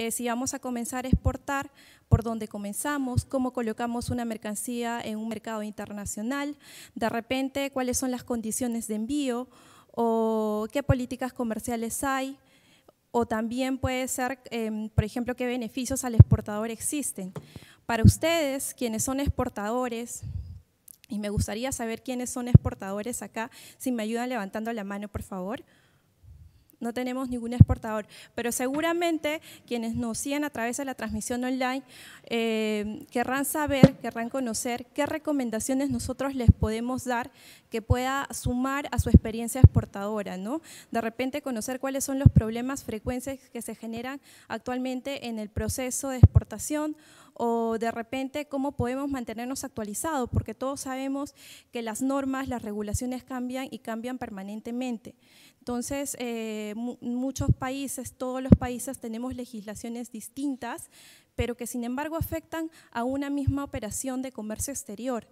Eh, si vamos a comenzar a exportar, por dónde comenzamos, cómo colocamos una mercancía en un mercado internacional, de repente cuáles son las condiciones de envío o qué políticas comerciales hay, o también puede ser, em, por ejemplo, qué beneficios al exportador existen. Para ustedes, quienes son exportadores, y me gustaría saber quiénes son exportadores acá, si me ayudan levantando la mano, por favor no tenemos ningún exportador, pero seguramente quienes nos siguen a través de la transmisión online eh, querrán saber, querrán conocer qué recomendaciones nosotros les podemos dar que pueda sumar a su experiencia exportadora, ¿no? De repente conocer cuáles son los problemas frecuentes que se generan actualmente en el proceso de exportación o de repente cómo podemos mantenernos actualizados, porque todos sabemos que las normas, las regulaciones cambian y cambian permanentemente. Entonces, eh, muchos países, todos los países tenemos legislaciones distintas, pero que sin embargo afectan a una misma operación de comercio exterior.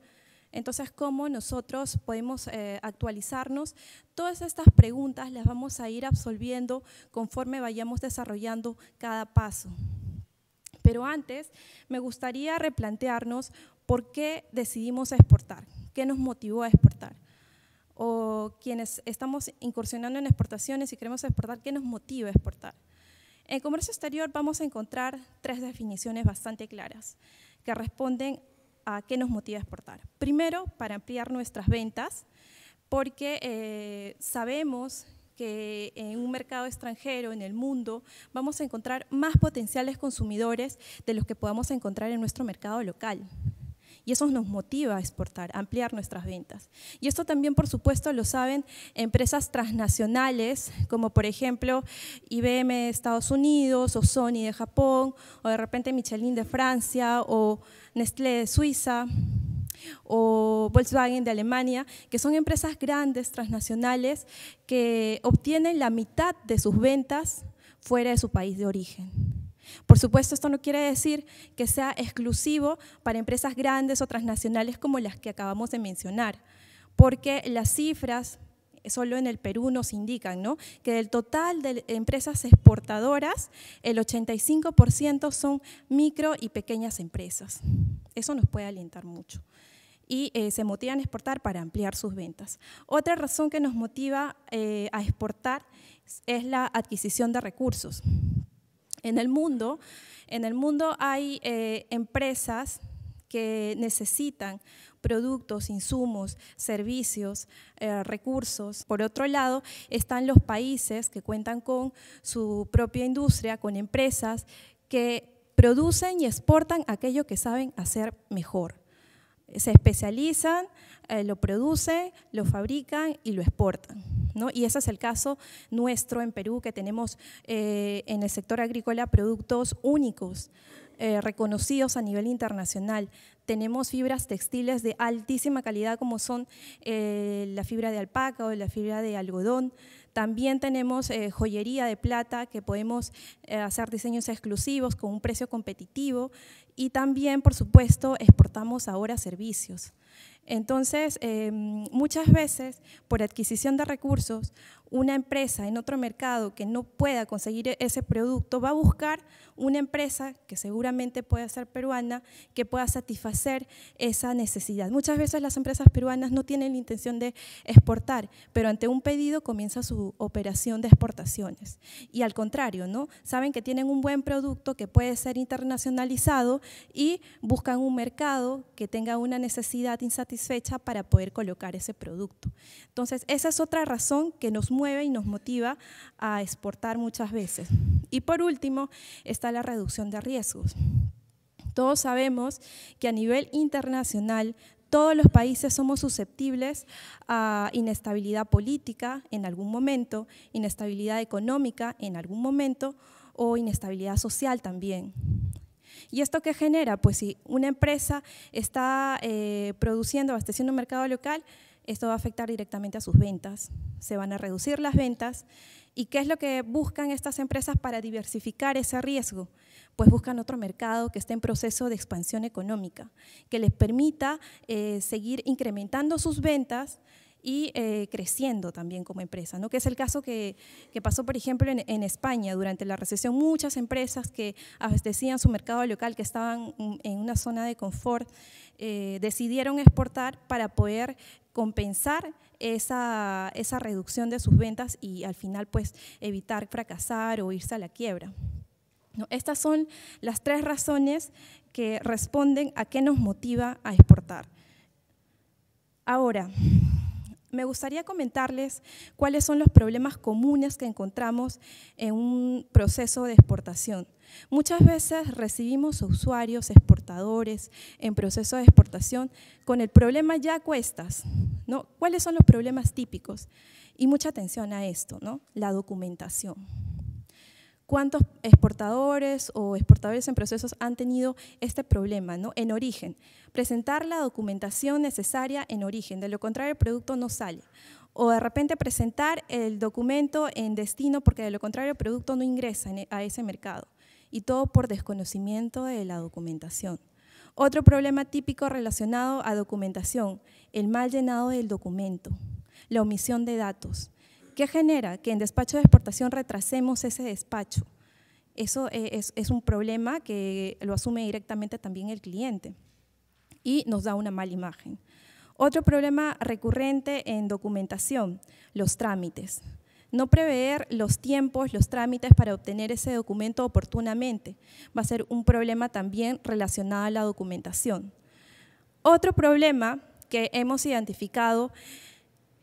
Entonces, ¿cómo nosotros podemos eh, actualizarnos? Todas estas preguntas las vamos a ir absolviendo conforme vayamos desarrollando cada paso. Pero antes me gustaría replantearnos por qué decidimos exportar, qué nos motivó a exportar. O quienes estamos incursionando en exportaciones y queremos exportar, ¿qué nos motiva a exportar? En comercio exterior vamos a encontrar tres definiciones bastante claras que responden a qué nos motiva a exportar. Primero, para ampliar nuestras ventas, porque eh, sabemos que en un mercado extranjero, en el mundo, vamos a encontrar más potenciales consumidores de los que podamos encontrar en nuestro mercado local. Y eso nos motiva a exportar, a ampliar nuestras ventas. Y esto también, por supuesto, lo saben empresas transnacionales, como por ejemplo IBM de Estados Unidos, o Sony de Japón, o de repente Michelin de Francia, o Nestlé de Suiza, o Volkswagen de Alemania, que son empresas grandes, transnacionales, que obtienen la mitad de sus ventas fuera de su país de origen. Por supuesto, esto no quiere decir que sea exclusivo para empresas grandes o transnacionales como las que acabamos de mencionar, porque las cifras solo en el Perú nos indican, ¿no? Que del total de empresas exportadoras, el 85% son micro y pequeñas empresas. Eso nos puede alentar mucho y eh, se motivan a exportar para ampliar sus ventas. Otra razón que nos motiva eh, a exportar es la adquisición de recursos. En el mundo, en el mundo hay eh, empresas que necesitan productos, insumos, servicios, recursos. Por otro lado, están los países que cuentan con su propia industria, con empresas que producen y exportan aquello que saben hacer mejor se especializan, eh, lo producen, lo fabrican y lo exportan. Y ese es el caso nuestro en Perú, que tenemos eh, en el sector agrícola productos únicos, eh, reconocidos a nivel internacional. Tenemos fibras textiles de altísima calidad, como son la fibra de alpaca o la fibra de algodón, también tenemos eh, joyería de plata que podemos eh, hacer diseños exclusivos con un precio competitivo y también, por supuesto, exportamos ahora servicios. Entonces, em, muchas veces, por adquisición de recursos una empresa en otro mercado que no pueda conseguir e-, ese producto, va a buscar una empresa que seguramente pueda ser peruana, que pueda satisfacer esa necesidad. Muchas veces las empresas peruanas no tienen la intención de exportar, pero ante un pedido comienza su operación de exportaciones. Y al contrario, ¿no? Saben que tienen un buen producto que puede ser internacionalizado y buscan un mercado que tenga una necesidad insatisfecha para poder colocar ese producto. Entonces, esa es otra razón que nos mueve y nos motiva a exportar muchas veces. Y por último está la reducción de riesgos. Todos sabemos que a nivel internacional todos los países somos susceptibles a inestabilidad política en algún momento, inestabilidad económica en algún momento o inestabilidad social también. ¿Y esto qué genera? Pues si una empresa está eh, produciendo, abasteciendo un mercado local, esto va a afectar directamente a sus ventas, se van a reducir las ventas. ¿Y qué es lo que buscan estas empresas para diversificar ese riesgo? Pues buscan otro mercado que esté en proceso de expansión económica, que les permita eh, seguir incrementando sus ventas y eh, creciendo también como empresa, ¿no? que es el caso que, pasó, por ejemplo, en, España durante la recesión. Muchas empresas que abastecían su mercado local, que estaban en una zona de confort, eh, decidieron exportar para poder compensar esa, esa reducción de sus ventas y al final pues evitar fracasar o irse a la quiebra. ¿No? Estas son las tres razones que responden a qué nos motiva a exportar. Ahora, me gustaría comentarles cuáles son los problemas comunes que encontramos en un proceso de exportación. Muchas veces recibimos usuarios, exportadores en proceso de exportación con el problema ya cuestas. ¿no? ¿Cuáles son los problemas típicos? Y mucha atención a esto, ¿no? la documentación cuántos exportadores o exportadores en procesos han tenido este problema, ¿no? En origen, presentar la documentación necesaria en origen, de lo contrario el producto no sale. O de repente presentar el documento en destino porque de lo contrario el producto no ingresa e, a ese mercado. Y todo por desconocimiento de la documentación. Otro problema típico relacionado a documentación, el mal llenado del documento, la omisión de datos ¿Qué genera? Que en despacho de exportación retrasemos ese despacho. Eso e, es, es un problema que lo asume directamente también el cliente y nos da una mala imagen. Otro problema recurrente en documentación, los trámites. No prever los tiempos, los trámites para obtener ese documento oportunamente va a ser un problema también relacionado a la documentación. Otro problema que hemos identificado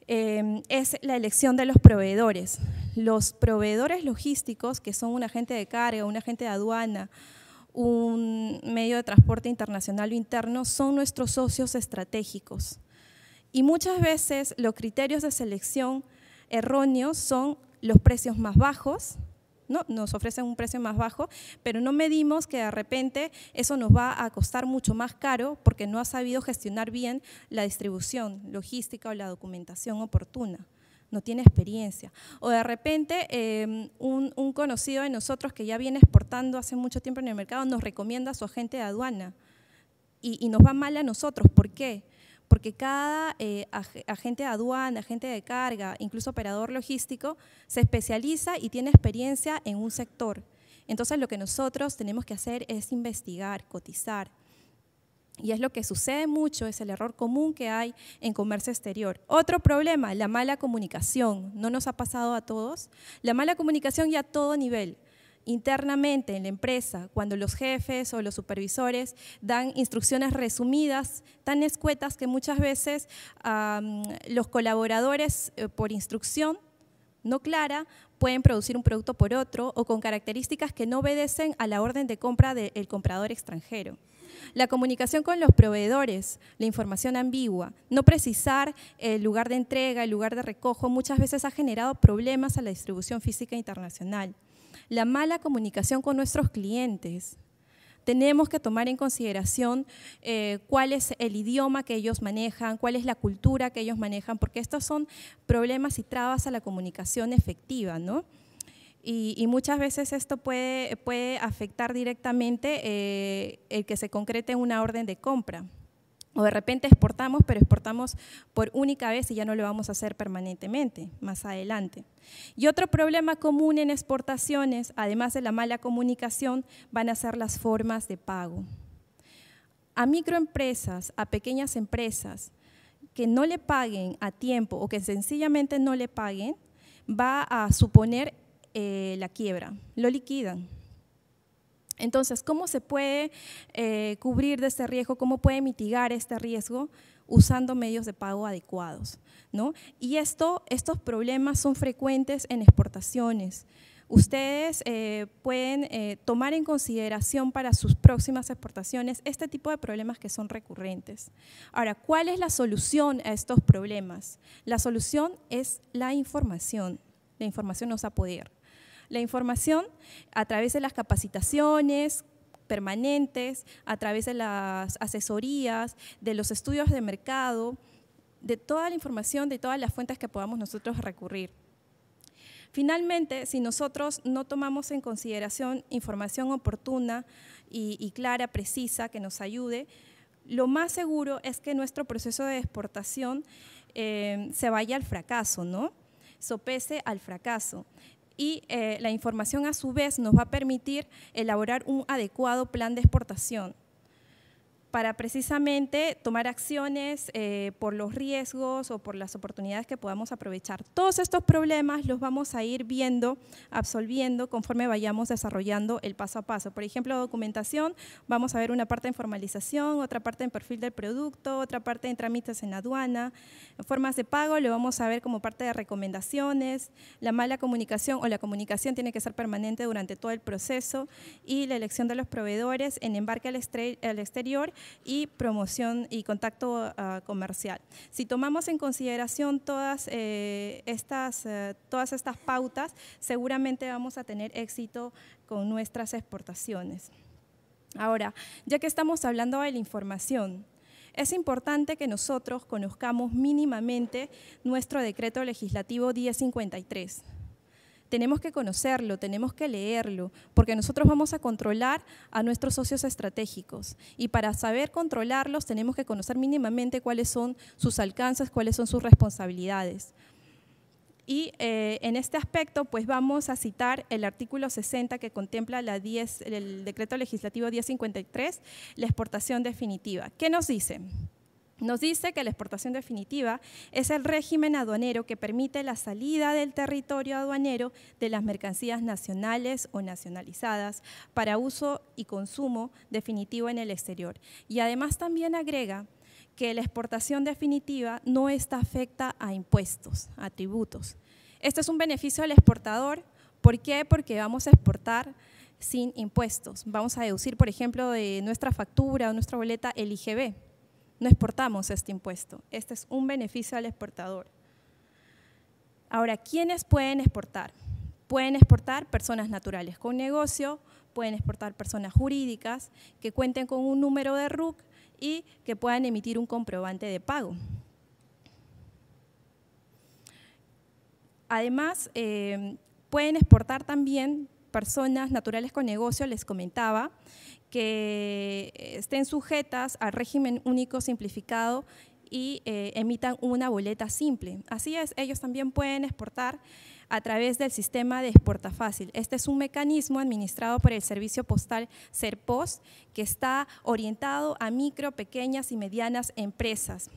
Em, es la elección de los proveedores. Los proveedores logísticos, que son un agente de carga, un agente de aduana, un medio de transporte internacional o interno, son nuestros socios estratégicos. Y muchas veces los criterios de selección erróneos son los precios más bajos, ¿no? Nos ofrecen un precio más bajo, pero no medimos que de repente eso nos va a costar mucho más caro porque no ha sabido gestionar bien la distribución logística o la documentación oportuna no tiene experiencia. O de repente em, un, conocido de nosotros que ya viene exportando hace mucho tiempo en el mercado nos recomienda a su agente de aduana y, y nos va mal a nosotros. ¿Por qué? porque cada eh, agente de aduana, agente de carga, incluso operador logístico, se especializa y tiene experiencia en un sector. Entonces lo que nosotros tenemos que hacer es investigar, cotizar. Y es lo que sucede mucho, es el error común que hay en comercio exterior. Otro problema, la mala comunicación. ¿No nos ha pasado a todos? La mala comunicación y a todo nivel internamente en la empresa, cuando los jefes o los supervisores dan instrucciones resumidas, tan escuetas que muchas veces los colaboradores, eh, por instrucción no clara, pueden producir un producto por otro o con características que no obedecen a la orden de compra del comprador extranjero. La comunicación con los proveedores, la información ambigua, no precisar el lugar de entrega, el lugar de recojo, muchas veces ha generado problemas a la distribución física internacional la mala comunicación con nuestros clientes. Tenemos que tomar en consideración eh, cuál es el idioma que ellos manejan, cuál es la cultura que ellos manejan, porque estos son problemas y trabas a la comunicación efectiva, ¿no? Y, muchas veces esto puede, afectar directamente eh, el que se concrete una orden de compra. O de repente exportamos, pero exportamos por única vez y ya no lo vamos a hacer permanentemente, más adelante. Y otro problema común en exportaciones, además de la mala comunicación, van a ser las formas de pago. A microempresas, a pequeñas empresas que no le paguen a tiempo o que sencillamente no le paguen, va a suponer eh, la quiebra, lo liquidan. Entonces, ¿cómo se puede eh, cubrir de este riesgo? ¿Cómo puede mitigar este riesgo? usando medios de pago adecuados. ¿no? Y esto, estos problemas son frecuentes en exportaciones. Ustedes eh, pueden eh, tomar en consideración para sus próximas exportaciones este tipo de problemas que son recurrentes. Ahora, ¿cuál es la solución a estos problemas? La solución es la información. La información nos da poder la información a través de las capacitaciones permanentes, a través de las asesorías, de los estudios de mercado, de toda la información, de todas las fuentes que podamos nosotros recurrir. Finalmente, si nosotros no tomamos en consideración información oportuna y, clara, precisa, que nos ayude, lo más seguro es que nuestro proceso de exportación eh, se vaya al fracaso, ¿no? Sopese al fracaso y eh, la información a su vez nos va a permitir elaborar un adecuado plan de exportación para precisamente tomar acciones eh, por los riesgos o por las oportunidades que podamos aprovechar. Todos estos problemas los vamos a ir viendo, absolviendo conforme vayamos desarrollando el paso a paso. Por ejemplo, documentación, vamos a ver una parte en formalización, otra parte en perfil del producto, otra parte en trámites en aduana, formas de pago lo vamos a ver como parte de recomendaciones, la mala comunicación o la comunicación tiene que ser permanente durante todo el proceso y la elección de los proveedores en embarque al, al exterior y promoción y contacto ah, comercial. Si tomamos en consideración todas, eh, eh, todas estas pautas, seguramente vamos a tener éxito con nuestras exportaciones. Ahora, ya que estamos hablando de la información, es importante que nosotros conozcamos mínimamente nuestro decreto legislativo 1053 tenemos que conocerlo, tenemos que leerlo, porque nosotros vamos a controlar a nuestros socios estratégicos. Y para saber controlarlos tenemos que conocer mínimamente cuáles son sus alcances, cuáles son sus responsabilidades. Y eh, en este aspecto, pues vamos a citar el artículo 60 que contempla la 10, el decreto legislativo 1053, la exportación definitiva. ¿Qué nos dice? Nos dice que la exportación definitiva es el régimen aduanero que permite la salida del territorio aduanero de las mercancías nacionales o nacionalizadas para uso y consumo definitivo en el exterior. Y además también agrega que la exportación definitiva no está afecta a impuestos, a tributos. Esto es un beneficio al exportador. ¿Por qué? Porque vamos a exportar sin impuestos. Vamos a deducir, por ejemplo, de nuestra factura o nuestra boleta el IGB, no exportamos este impuesto. Este es un beneficio al exportador. Ahora, ¿quiénes pueden exportar? Pueden exportar personas naturales con negocio, pueden exportar personas jurídicas que cuenten con un número de RUC y que puedan emitir un comprobante de pago. Además, eh, pueden exportar también personas naturales con negocio, les comentaba, que eh, estén sujetas al régimen único simplificado y eh, emitan una boleta simple. Así es, ellos también pueden exportar a través del sistema de exporta fácil. Este es un mecanismo administrado por el servicio postal Serpost, que está orientado a micro, pequeñas y medianas empresas.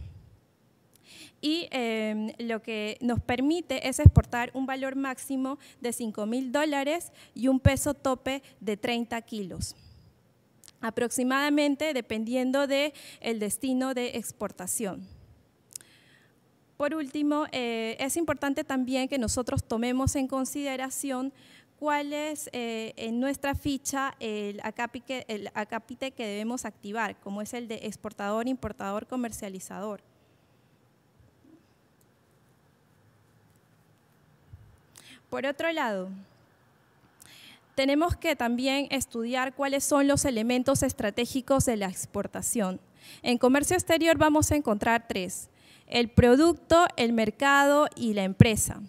Y em, lo que nos permite es exportar un valor máximo de cinco mil dólares y un peso tope de 30 kilos aproximadamente dependiendo del el destino de exportación. Por último, eh, es importante también que nosotros tomemos en consideración cuál es eh, en nuestra ficha el acápite, el acápite que debemos activar, como es el de exportador, importador, comercializador. Por otro lado, tenemos que también estudiar cuáles son los elementos estratégicos de la exportación. En comercio exterior vamos a encontrar tres, el producto, el mercado y la empresa.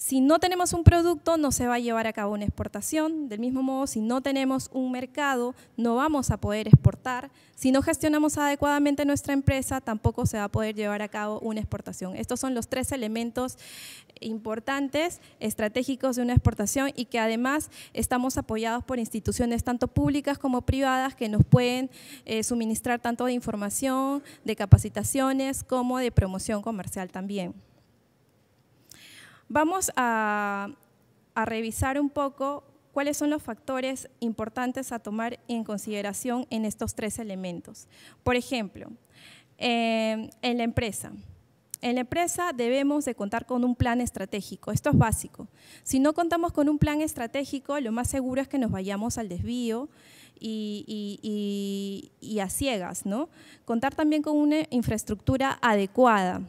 Si no tenemos un producto, no se va a llevar a cabo una exportación. Del mismo modo, si no tenemos un mercado, no vamos a poder exportar. Si no gestionamos adecuadamente nuestra empresa, tampoco se va a poder llevar a cabo una exportación. Estos son los tres elementos importantes, estratégicos de una exportación y que además estamos apoyados por instituciones tanto públicas como privadas que nos pueden eh, suministrar tanto de información, de capacitaciones, como de promoción comercial también. Vamos a, revisar un poco cuáles son los factores importantes a tomar en consideración en estos tres elementos. Por ejemplo, eh, en la empresa. En la empresa debemos de contar con un plan estratégico, esto es básico. Si no contamos con un plan estratégico, lo más seguro es que nos vayamos al desvío y, y a ciegas, ¿no? Contar también con una infraestructura adecuada,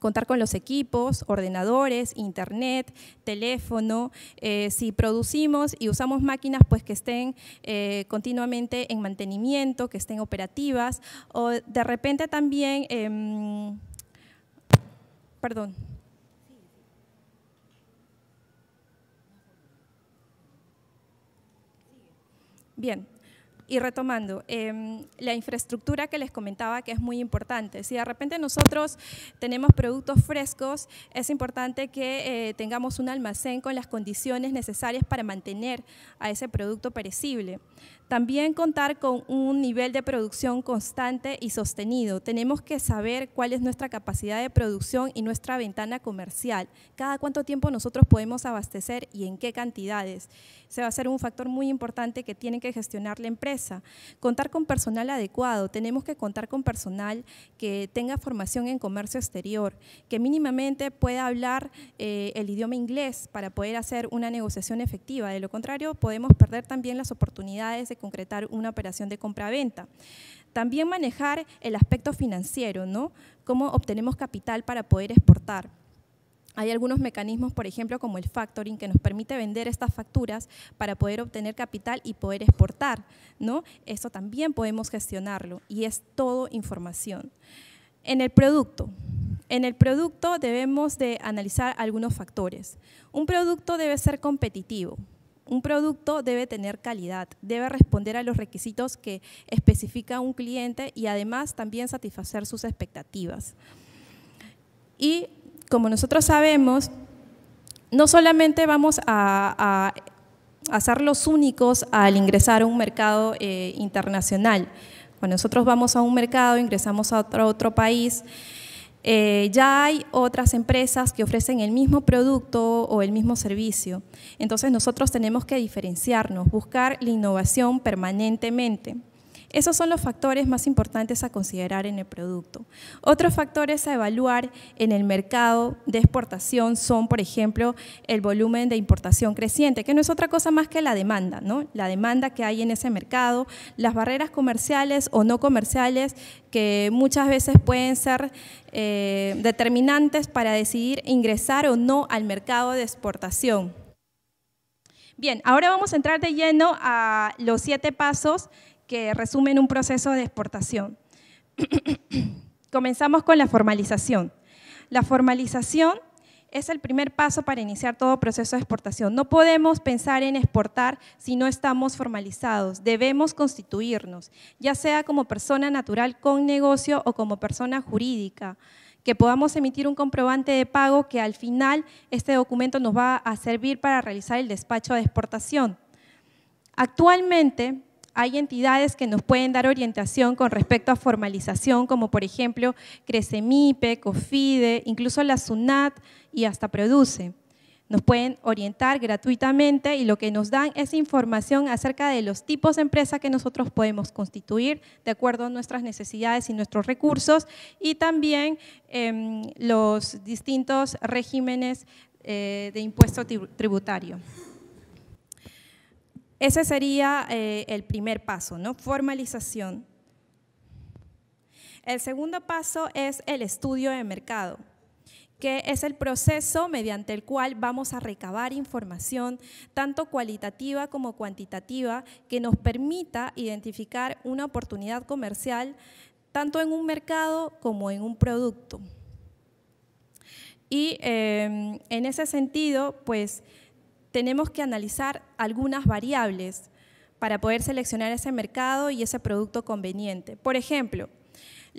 contar con los equipos, ordenadores, internet, teléfono. Eh, si producimos y usamos máquinas, pues que estén eh, continuamente en mantenimiento, que estén operativas, o de repente también, eh, perdón. Bien, y retomando, em, la infraestructura que les comentaba que es muy importante. Si de repente nosotros tenemos productos frescos, es importante que eh, tengamos un almacén con las condiciones necesarias para mantener a ese producto perecible. También contar con un nivel de producción constante y sostenido. Tenemos que saber cuál es nuestra capacidad de producción y nuestra ventana comercial. Cada cuánto tiempo nosotros podemos abastecer y en qué cantidades. Se va a ser un factor muy importante que tiene que gestionar la empresa. Contar con personal adecuado. Tenemos que contar con personal que tenga formación en comercio exterior, que mínimamente pueda hablar eh, el idioma inglés para poder hacer una negociación efectiva. De lo contrario, podemos perder también las oportunidades de concretar una operación de compra-venta. También manejar el aspecto financiero, ¿no? Cómo obtenemos capital para poder exportar. Hay algunos mecanismos, por ejemplo, como el factoring, que nos permite vender estas facturas para poder obtener capital y poder exportar, ¿no? Eso también podemos gestionarlo y es todo información. En el producto. En el producto debemos de analizar algunos factores. Un producto debe ser competitivo, un producto debe tener calidad, debe responder a los requisitos que especifica un cliente y además también satisfacer sus expectativas. Y como nosotros sabemos, no solamente vamos a, ser los únicos al ingresar a un mercado eh, internacional. Cuando nosotros vamos a un mercado, ingresamos a otro, otro país, eh, ya hay otras empresas que ofrecen el mismo producto o el mismo servicio. Entonces nosotros tenemos que diferenciarnos, buscar la innovación permanentemente. Esos son los factores más importantes a considerar en el producto. Otros factores a evaluar en el mercado de exportación son, por ejemplo, el volumen de importación creciente, que no es otra cosa más que la demanda, ¿no? La demanda que hay en ese mercado, las barreras comerciales o no comerciales que muchas veces pueden ser eh, determinantes para decidir ingresar o no al mercado de exportación. Bien, ahora vamos a entrar de lleno a los siete pasos que resumen un proceso de exportación. Comenzamos con la formalización. La formalización es el primer paso para iniciar todo proceso de exportación. No podemos pensar en exportar si no estamos formalizados. Debemos constituirnos, ya sea como persona natural con negocio o como persona jurídica, que podamos emitir un comprobante de pago que al final este documento nos va a servir para realizar el despacho de exportación. Actualmente, hay entidades que nos pueden dar orientación con respecto a formalización, como por ejemplo Crecemipe, COFIDE, incluso la SUNAT y hasta Produce. Nos pueden orientar gratuitamente y lo que nos dan es información acerca de los tipos de empresa que nosotros podemos constituir de acuerdo a nuestras necesidades y nuestros recursos y también em, los distintos regímenes eh, de impuesto tributario. Ese sería eh, el primer paso, ¿no? Formalización. El segundo paso es el estudio de mercado que es el proceso mediante el cual vamos a recabar información, tanto cualitativa como cuantitativa, que nos permita identificar una oportunidad comercial, tanto en un mercado como en un producto. Y eh, en ese sentido, pues tenemos que analizar algunas variables para poder seleccionar ese mercado y ese producto conveniente. Por ejemplo,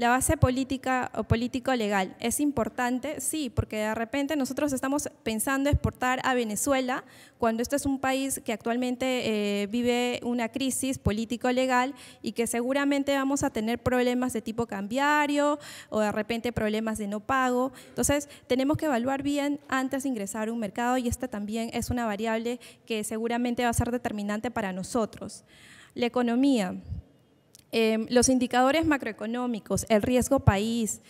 la base política o político-legal es importante, sí, porque de repente nosotros estamos pensando exportar a Venezuela cuando este es un país que actualmente eh, vive una crisis político-legal y que seguramente vamos a tener problemas de tipo cambiario o de repente problemas de no pago. Entonces, tenemos que evaluar bien antes de ingresar a un mercado y esta también es una variable que seguramente va a ser determinante para nosotros. La economía. Em, los indicadores macroeconómicos, el riesgo país,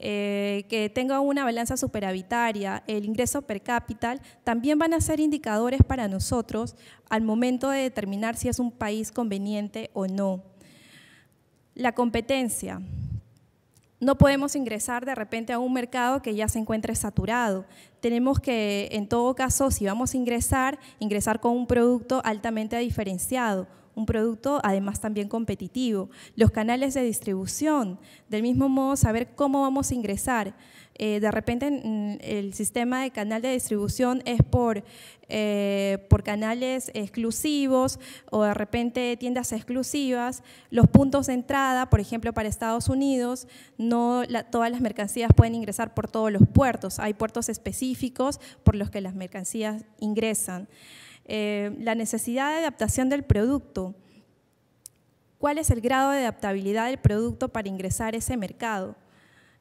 eh, que tenga una balanza superavitaria, el ingreso per cápita, también van a ser indicadores para nosotros al momento de determinar si es un país conveniente o no. La competencia. No podemos ingresar de repente a un mercado que ya se encuentre saturado. Tenemos que, en todo caso, si vamos a ingresar, ingresar con un producto altamente diferenciado, un producto además también competitivo. Los canales de distribución, del mismo modo saber cómo vamos a ingresar. Eh, de repente el sistema de canal de distribución es por, eh, por canales exclusivos o de repente tiendas exclusivas. Los puntos de entrada, por ejemplo, para Estados Unidos, no todas las mercancías pueden ingresar por todos los puertos. Hay puertos específicos por los que las mercancías ingresan. Eh, la necesidad de adaptación del producto. ¿Cuál es el grado de adaptabilidad del producto para ingresar a ese mercado?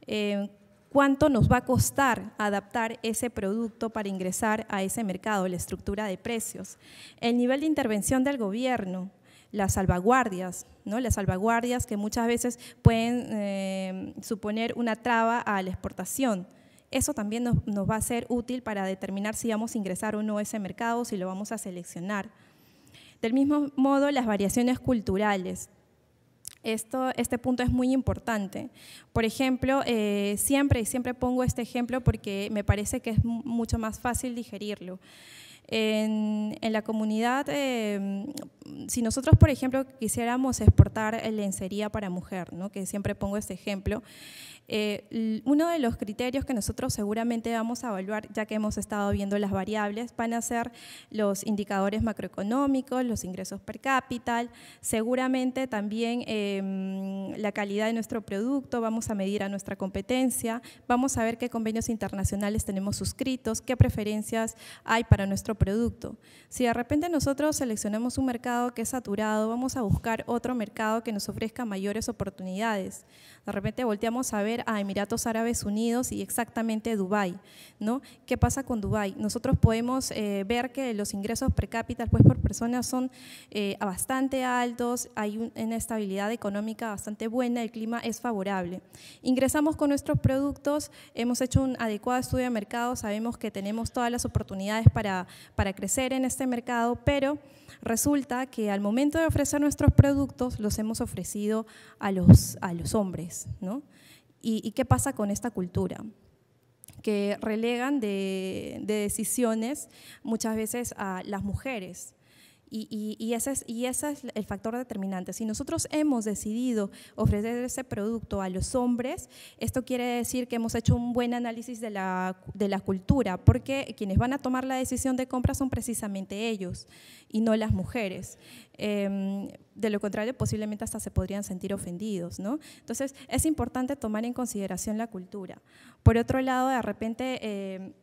Eh, ¿Cuánto nos va a costar adaptar ese producto para ingresar a ese mercado, la estructura de precios? El nivel de intervención del gobierno, las salvaguardias, ¿no? las salvaguardias que muchas veces pueden eh, suponer una traba a la exportación. Eso también nos, va a ser útil para determinar si vamos a ingresar o no a ese mercado, si lo vamos a seleccionar. Del mismo modo, las variaciones culturales. Esto, este punto es muy importante. Por ejemplo, eh, siempre, y siempre pongo este ejemplo porque me parece que es mucho más fácil digerirlo. En, la comunidad, em, si nosotros, por ejemplo, quisiéramos exportar lencería para mujer, ¿no? que siempre pongo este ejemplo, eh, uno de los criterios que nosotros seguramente vamos a evaluar, ya que hemos estado viendo las variables, van a ser los indicadores macroeconómicos, los ingresos per cápita, seguramente también em, la calidad de nuestro producto, vamos a medir a nuestra competencia, vamos a ver qué convenios internacionales tenemos suscritos, qué preferencias hay para nuestro producto. Si de repente nosotros seleccionamos un mercado que es saturado, vamos a buscar otro mercado que nos ofrezca mayores oportunidades. De repente volteamos a ver a Emiratos Árabes Unidos y exactamente Dubái. ¿no? ¿Qué pasa con Dubái? Nosotros podemos eh, ver que los ingresos per cápita pues, por persona son eh, bastante altos, hay una estabilidad económica bastante buena, el clima es favorable. Ingresamos con nuestros productos, hemos hecho un adecuado estudio de mercado, sabemos que tenemos todas las oportunidades para, para crecer en este mercado, pero resulta que al momento de ofrecer nuestros productos los hemos ofrecido a los, a los hombres, ¿no? ¿Y, qué pasa con esta cultura? Que relegan de, de decisiones muchas veces a las mujeres. Y, ese es, el factor determinante. Si nosotros hemos decidido ofrecer ese producto a los hombres, esto quiere decir que hemos hecho un buen análisis de la, cultura, porque quienes van a tomar la decisión de compra son precisamente ellos y no las mujeres. Em, de lo contrario, posiblemente hasta se podrían sentir ofendidos. Entonces, es importante tomar en consideración la cultura. Por otro lado, de repente... Eh,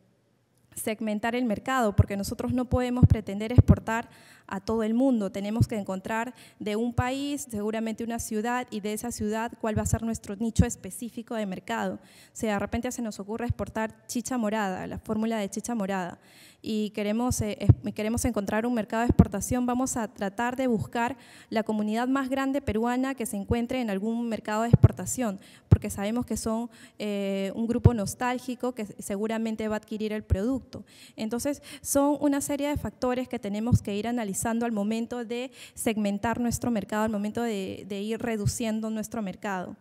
segmentar el mercado, porque nosotros no podemos pretender exportar a todo el mundo. Tenemos que encontrar de un país, seguramente una ciudad, y de esa ciudad cuál va a ser nuestro nicho específico de mercado. Si sea, de repente se nos ocurre exportar chicha morada, la fórmula de chicha morada, y queremos, eh, queremos encontrar un mercado de exportación, vamos a tratar de buscar la comunidad más grande peruana que se encuentre en algún mercado de exportación, porque sabemos que son eh, un grupo nostálgico que seguramente va a adquirir el producto. Entonces, son una serie de factores que tenemos que ir analizando al momento de segmentar nuestro mercado, al momento de, ir reduciendo nuestro mercado.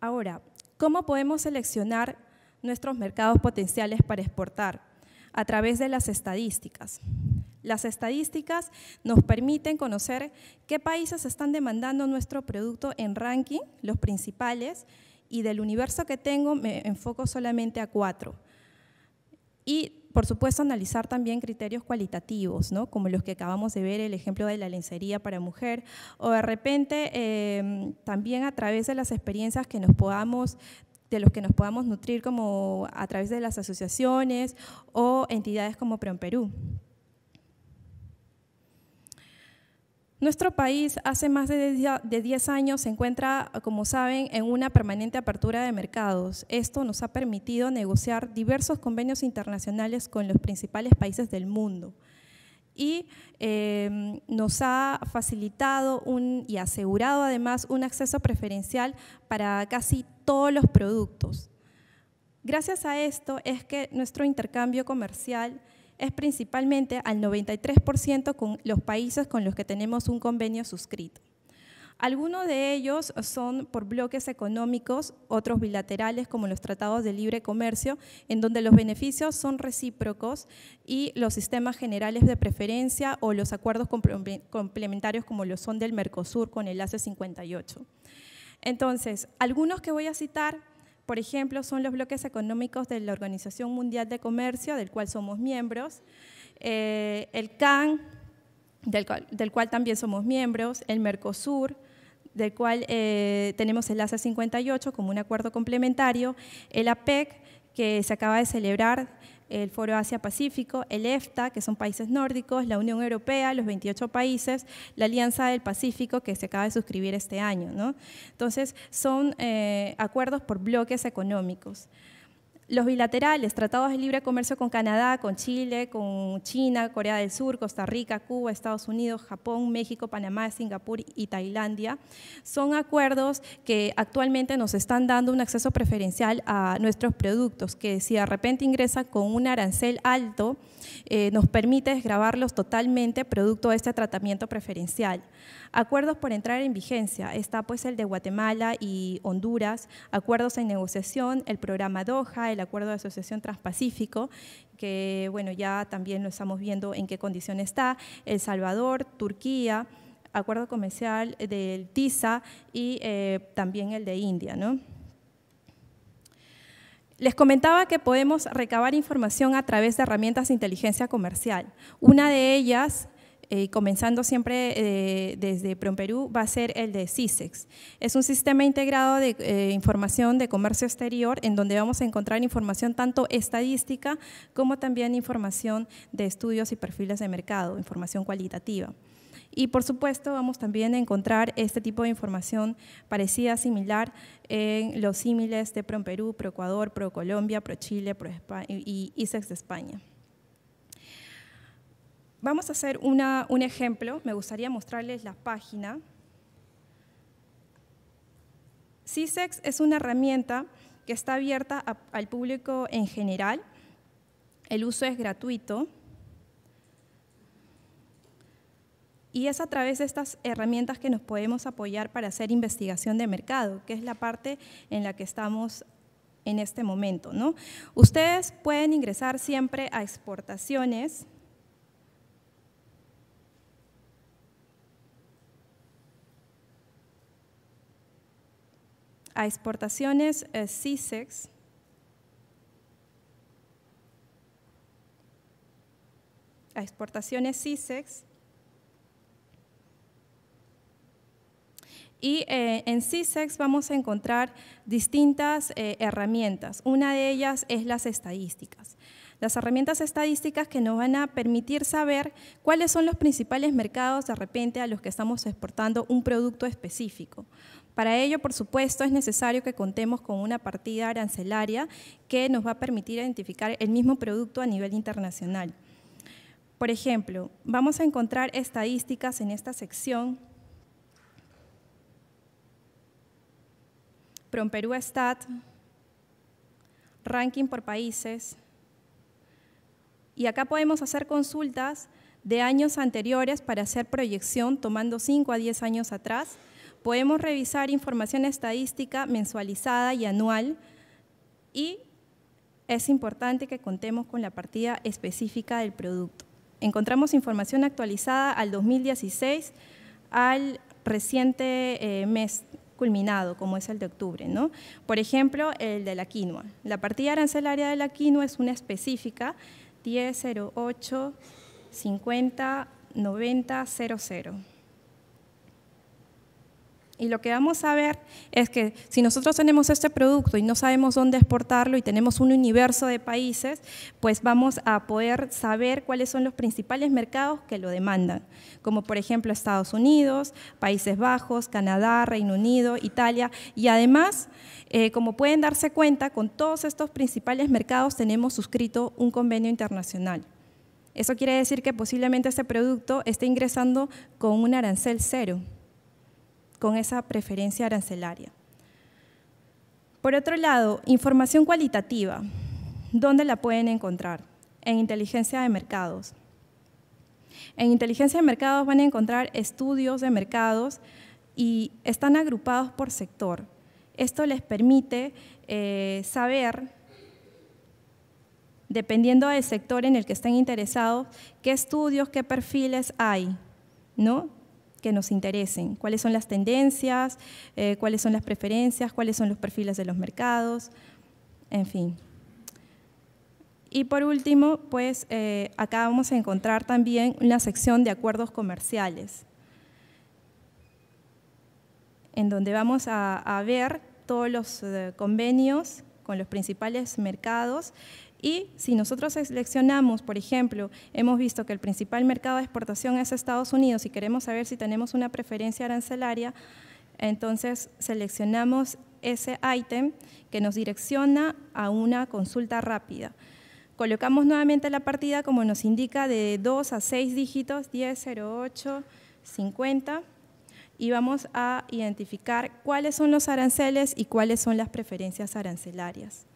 Ahora, ¿cómo podemos seleccionar nuestros mercados potenciales para exportar? A través de las estadísticas. Las estadísticas nos permiten conocer qué países están demandando nuestro producto en ranking, los principales, y del universo que tengo me enfoco solamente a cuatro. Y por supuesto, analizar también criterios cualitativos, ¿no? como los que acabamos de ver, el ejemplo de la lencería para mujer, o de repente em, también a través de las experiencias que nos podamos de los que nos podamos nutrir como a través de las asociaciones o entidades como Prom Perú. Nuestro país hace más de 10 años se encuentra, como saben, en una permanente apertura de mercados. Esto nos ha permitido negociar diversos convenios internacionales con los principales países del mundo y em, nos ha facilitado y asegurado además un acceso preferencial para casi todos los productos. Gracias a esto es que nuestro intercambio comercial es principalmente al 93% con los países con los que tenemos un convenio suscrito. Algunos de ellos son por bloques económicos, otros bilaterales como los tratados de libre comercio, en donde los beneficios son recíprocos y los sistemas generales de preferencia o los acuerdos complementarios como los son del Mercosur con el ACE 58. Entonces, algunos que voy a citar por ejemplo, son los bloques económicos de la Organización Mundial de Comercio, del cual somos miembros, eh, el CAN, del cual, también somos miembros, el Mercosur, del cual eh, tenemos el ACE 58 como un acuerdo complementario, el APEC, que se acaba de celebrar, el Foro Asia-Pacífico, el EFTA, que son países nórdicos, la Unión Europea, los 28 países, la Alianza del Pacífico, que se acaba de suscribir este año. ¿no? Entonces, son eh, acuerdos por bloques económicos. Los bilaterales, tratados de libre comercio con Canadá, con Chile, con China, Corea del Sur, Costa Rica, Cuba, Estados Unidos, Japón, México, Panamá, Singapur y Tailandia, son acuerdos que actualmente nos están dando un acceso preferencial a nuestros productos, que si de repente ingresa con un arancel alto, eh, nos permite desgrabarlos totalmente producto de este tratamiento preferencial. Acuerdos por entrar en vigencia. Está pues el de Guatemala y Honduras, acuerdos en negociación, el programa Doha, el acuerdo de asociación transpacífico, que bueno, ya también lo estamos viendo en qué condición está, El Salvador, Turquía, acuerdo comercial del TISA y eh, también el de India, Les comentaba que podemos recabar información a través de herramientas de inteligencia comercial. Una de ellas eh, comenzando siempre eh, desde Perú, va a ser el de CISEX. Es un sistema integrado de eh, información de comercio exterior en donde vamos a encontrar información tanto estadística como también información de estudios y perfiles de mercado, información cualitativa. Y por supuesto vamos también a encontrar este tipo de información parecida, similar, en los símiles de PROMPERÚ, ProEcuador, ProColombia, ProChile, y ISEX de España. Vamos a hacer un ejemplo. Me gustaría mostrarles la página. CISEX es una herramienta que está abierta al público en general. El uso es gratuito. Y es a través de estas herramientas que nos podemos apoyar para hacer investigación de mercado, que es la parte en la que estamos en este momento. ¿no? Ustedes pueden ingresar siempre a exportaciones. a exportaciones eh, CISEX, a exportaciones CISEX, Y eh, en CISEX vamos a encontrar distintas eh, herramientas. Una de ellas es las estadísticas. Las herramientas estadísticas que nos van a permitir saber cuáles son los principales mercados de repente a los que estamos exportando un producto específico. Para ello, por supuesto, es necesario que contemos con una partida arancelaria que nos va a permitir identificar el mismo producto a nivel internacional. Por ejemplo, vamos a encontrar estadísticas en esta sección. Promperú Stat, ranking por países. Y acá podemos hacer consultas de años anteriores para hacer proyección tomando 5 a 10 años atrás Podemos revisar información estadística mensualizada y anual y es importante que contemos con la partida específica del producto. Encontramos información actualizada al 2016 al reciente eh, mes culminado, como es el de octubre. Por ejemplo, el de la quinoa. La partida arancelaria de la quinoa es una específica 1008 50 y lo que vamos a ver es que si nosotros tenemos este producto y no sabemos dónde exportarlo y tenemos un universo de países, pues vamos a poder saber cuáles son los principales mercados que lo demandan, como por ejemplo Estados Unidos, Países Bajos, Canadá, Reino Unido, Italia. Y además, eh, como pueden darse cuenta, con todos estos principales mercados tenemos suscrito un convenio internacional. Eso quiere decir que posiblemente este producto esté ingresando con un arancel cero con esa preferencia arancelaria. Por otro lado, información cualitativa. ¿Dónde la pueden encontrar? En inteligencia de mercados. En inteligencia de mercados van a encontrar estudios de mercados y están agrupados por sector. Esto les permite eh, saber, dependiendo del sector en el que estén interesados, qué estudios, qué perfiles hay, ¿no? que nos interesen, cuáles son las tendencias, eh, cuáles son las preferencias, cuáles son los perfiles de los mercados, en fin. Y por último, pues eh, acá vamos a encontrar también una sección de acuerdos comerciales, en donde vamos a, ver todos los eh, convenios con los principales mercados y si nosotros seleccionamos, por ejemplo, hemos visto que el principal mercado de exportación es Estados Unidos y queremos saber si tenemos una preferencia arancelaria, entonces seleccionamos ese ítem que nos direcciona a una consulta rápida. Colocamos nuevamente la partida como nos indica de 2 a 6 dígitos, 10, 8, 50, y vamos a identificar cuáles son los aranceles y cuáles son las preferencias arancelarias.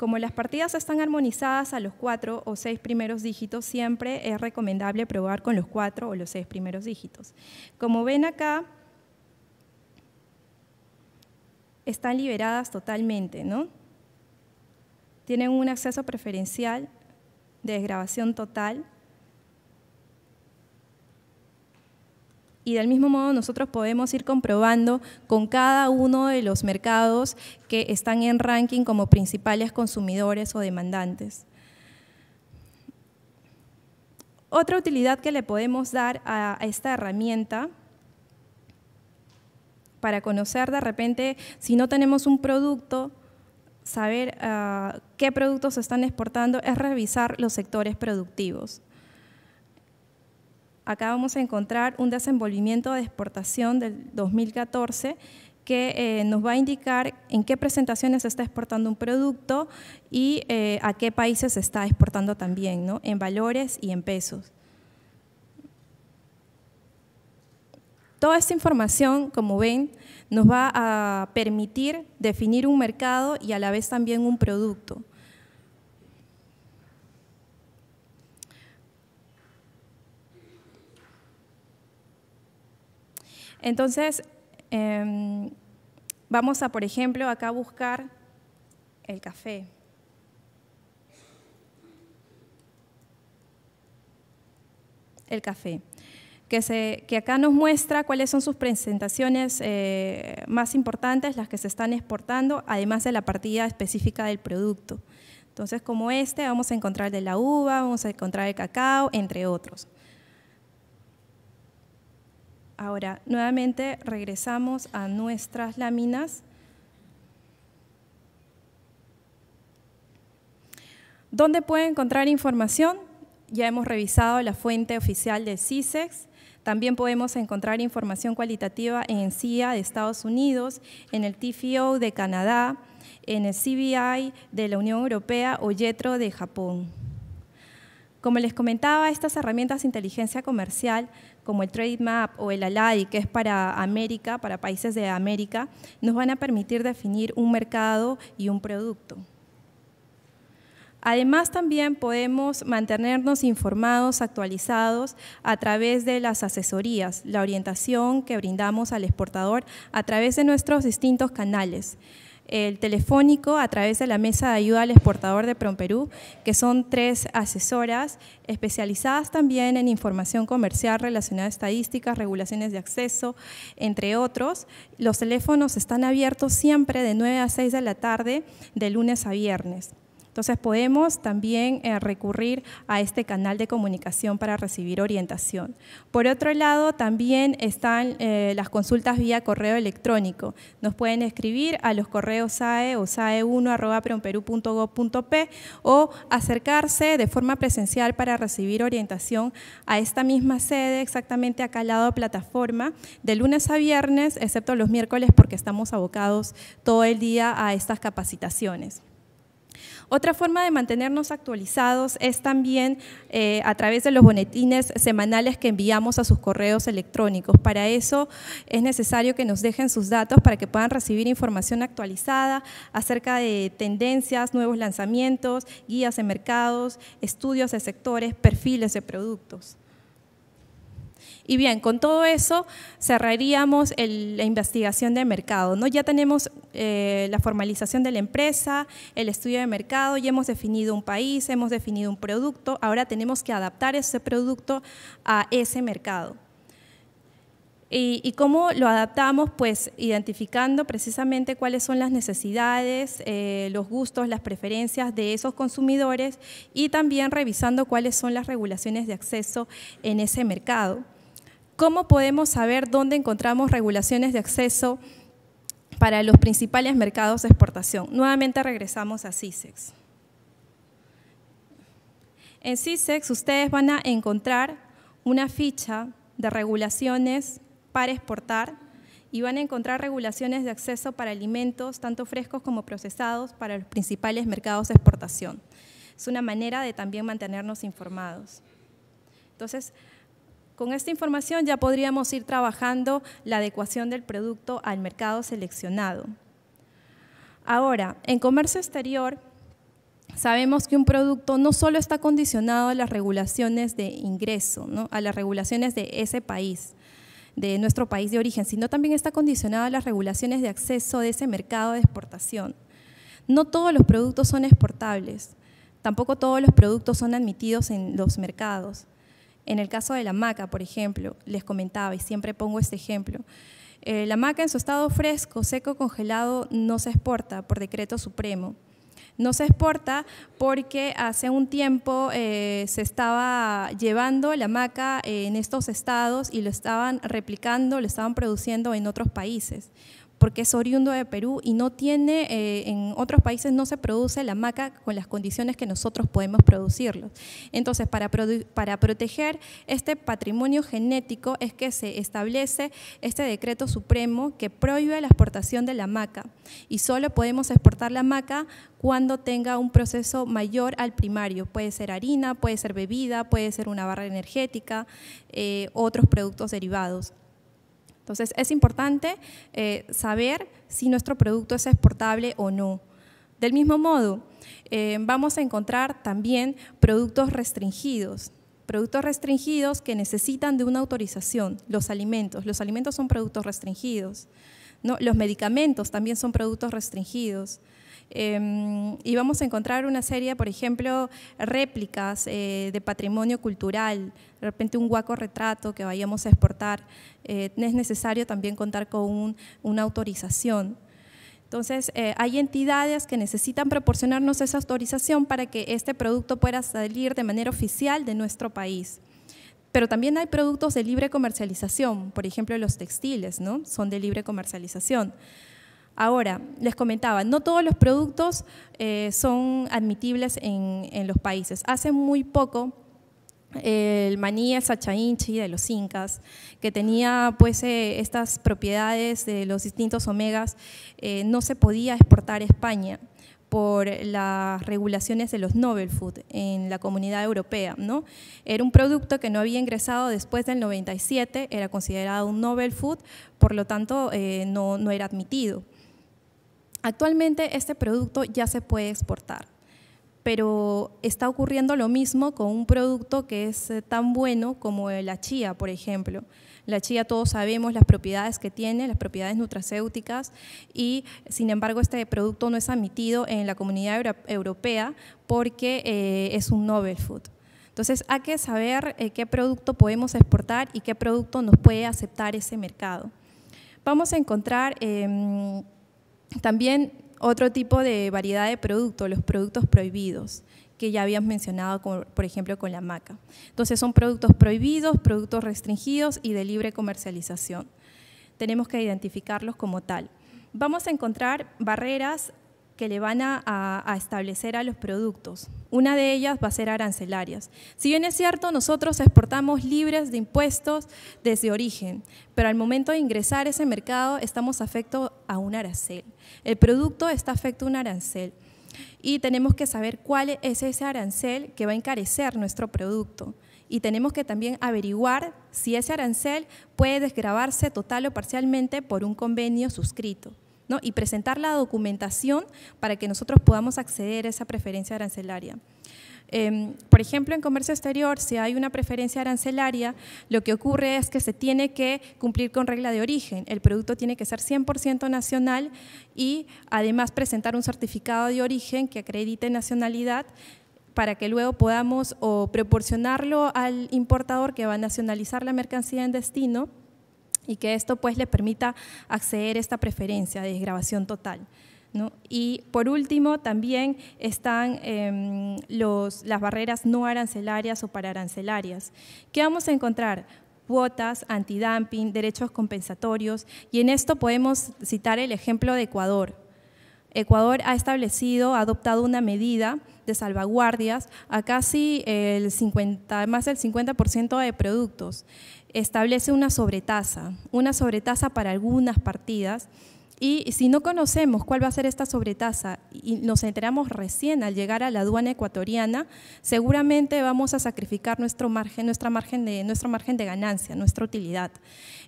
Como las partidas están armonizadas a los cuatro o seis primeros dígitos, siempre es recomendable probar con los cuatro o los seis primeros dígitos. Como ven acá, están liberadas totalmente, ¿no? Tienen un acceso preferencial de grabación total Y del mismo modo nosotros podemos ir comprobando con cada uno de los mercados que están en ranking como principales consumidores o demandantes. Otra utilidad que le podemos dar a esta herramienta para conocer de repente si no tenemos un producto, saber ah, qué productos se están exportando es revisar los sectores productivos. Acá vamos a encontrar un desenvolvimiento de exportación del 2014 que eh, nos va a indicar en qué presentaciones se está exportando un producto y eh, a qué países se está exportando también, ¿no? en valores y en pesos. Toda esta información, como ven, nos va a permitir definir un mercado y a la vez también un producto. Entonces, em, vamos a, por ejemplo, acá buscar el café. El café, que, acá nos muestra cuáles son sus presentaciones eh, más importantes, las que se están exportando, además de la partida específica del producto. Entonces, como este, vamos a encontrar de la uva, vamos a encontrar el cacao, entre otros. Ahora, nuevamente regresamos a nuestras láminas. ¿Dónde puede encontrar información? Ya hemos revisado la fuente oficial de CISEX. También podemos encontrar información cualitativa en CIA de Estados Unidos, en el TFO de Canadá, en el CBI de la Unión Europea o YETRO de Japón. Como les comentaba, estas herramientas de inteligencia comercial, como el Trade Map o el ALADI, que es para América, para países de América, nos van a permitir definir un mercado y un producto. Además, también podemos mantenernos informados, actualizados, a través de las asesorías, la orientación que brindamos al exportador a través de nuestros distintos canales el telefónico a través de la mesa de ayuda al exportador de Promperú, que son tres asesoras especializadas también en información comercial relacionada a estadísticas, regulaciones de acceso, entre otros. Los teléfonos están abiertos siempre de 9 a 6 de la tarde, de lunes a viernes. Entonces podemos también eh, recurrir a este canal de comunicación para recibir orientación. Por otro lado, también están eh, las consultas vía correo electrónico. Nos pueden escribir a los correos SAE o sae 1govp o acercarse de forma presencial para recibir orientación a esta misma sede, exactamente acá al lado plataforma, de lunes a viernes, excepto los miércoles porque estamos abocados todo el día a estas capacitaciones. Otra forma de mantenernos actualizados es también eh, a través de los boletines semanales que enviamos a sus correos electrónicos. Para eso es necesario que nos dejen sus datos para que puedan recibir información actualizada acerca de tendencias, nuevos lanzamientos, guías de mercados, estudios de sectores, perfiles de productos. Y bien, con todo eso cerraríamos la investigación de mercado. Ya tenemos eh, la formalización de la empresa, el estudio de mercado, ya hemos definido un país, hemos definido un producto, ahora tenemos que adaptar ese producto a ese mercado. ¿Y, cómo lo adaptamos? Pues identificando precisamente cuáles son las necesidades, eh, los gustos, las preferencias de esos consumidores y también revisando cuáles son las regulaciones de acceso en ese mercado. ¿cómo podemos saber dónde encontramos regulaciones de acceso para los principales mercados de exportación? Nuevamente regresamos a CISEX. En CISEX ustedes van a encontrar una ficha de regulaciones para exportar y van a encontrar regulaciones de acceso para alimentos, tanto frescos como procesados, para los principales mercados de exportación. Es una manera de también mantenernos informados. Entonces, con esta información ya podríamos ir trabajando la adecuación del producto al mercado seleccionado. Ahora, en comercio exterior, sabemos que un producto no solo está condicionado a las regulaciones de ingreso, a las regulaciones de ese país, de nuestro país de origen, sino también está condicionado a las regulaciones de acceso de ese mercado de exportación. No todos los productos son exportables, tampoco todos los productos son admitidos en los mercados. En el caso de la maca, por ejemplo, les comentaba y siempre pongo este ejemplo. Eh, la maca en su estado fresco, seco, congelado no se exporta por decreto supremo. No se exporta porque hace un tiempo eh, se estaba llevando la maca en estos estados y lo estaban replicando, lo estaban produciendo en otros países porque es oriundo de Perú y no tiene, eh, en otros países no se produce la maca con las condiciones que nosotros podemos producirlo. Entonces, para, para proteger este patrimonio genético es que se establece este decreto supremo que prohíbe la exportación de la maca y solo podemos exportar la maca cuando tenga un proceso mayor al primario. Puede ser harina, puede ser bebida, puede ser una barra energética, eh, otros productos derivados. Entonces, es importante eh, saber si nuestro producto es exportable o no. Del mismo modo, eh, vamos a encontrar también productos restringidos, productos restringidos que necesitan de una autorización, los alimentos. Los alimentos son productos restringidos. Los medicamentos también son productos restringidos. Em, y vamos a encontrar una serie, por ejemplo, réplicas eh, de patrimonio cultural, de repente un guaco retrato que vayamos a exportar. Eh, es necesario también contar con una autorización. Entonces, eh, hay entidades que necesitan proporcionarnos esa autorización para que este producto pueda salir de manera oficial de nuestro país. Pero también hay productos de libre comercialización, por ejemplo, los textiles, ¿no? Son de libre comercialización. Ahora, les comentaba, no todos los productos eh, son admitibles en, los países. Hace muy poco el maní sachainchi de los incas, que tenía pues eh, estas propiedades de los distintos omegas, eh, no se podía exportar a España por las regulaciones de los Nobel Food en la comunidad europea. ¿no? Era un producto que no había ingresado después del 97, era considerado un Nobel Food, por lo tanto no era admitido. Actualmente este producto ya se puede exportar, pero está ocurriendo lo mismo con un producto que es eh, tan bueno como la chía, por ejemplo. La chía todos sabemos las propiedades que tiene, las propiedades nutracéuticas, y sin embargo este producto no es admitido en la comunidad europea porque eh, es un novel food. Entonces hay que saber eh, qué producto podemos exportar y qué producto nos puede aceptar ese mercado. Vamos a encontrar... Em, también otro tipo de variedad de productos, los productos prohibidos que ya habíamos mencionado, por ejemplo, con la maca. Entonces son productos prohibidos, productos restringidos y de libre comercialización. Tenemos que identificarlos como tal. Vamos a encontrar barreras que le van a, establecer a los productos. Una de ellas va a ser arancelarias. Si bien es cierto, nosotros exportamos libres de impuestos desde origen, pero al momento de ingresar a ese mercado estamos afecto a un arancel. El producto está afecto a un arancel y tenemos que saber cuál es ese arancel que va a encarecer nuestro producto. Y tenemos que también averiguar si ese arancel puede desgravarse total o parcialmente por un convenio suscrito y presentar la documentación para que nosotros podamos acceder a esa preferencia arancelaria. Em, por ejemplo, en comercio exterior, si hay una preferencia arancelaria, lo que ocurre es que se tiene que cumplir con regla de origen. El producto tiene que ser 100% nacional y además presentar un certificado de origen que acredite nacionalidad para que luego podamos o proporcionarlo al importador que va a nacionalizar la mercancía en destino y que esto pues le permita acceder a esta preferencia de desgrabación total. Y por último, también están em, los, las barreras no arancelarias o para arancelarias. ¿Qué vamos a encontrar? cuotas, antidumping, derechos compensatorios, y en esto podemos citar el ejemplo de Ecuador. Ecuador ha establecido, ha adoptado una medida de salvaguardias a casi el 50, más del 50% de productos establece una sobretasa, una sobretasa para algunas partidas. Y si no conocemos cuál va a ser esta sobretasa y nos enteramos recién al llegar a la aduana ecuatoriana, seguramente vamos a sacrificar nuestro margen, nuestra margen de, nuestro margen de ganancia, nuestra utilidad.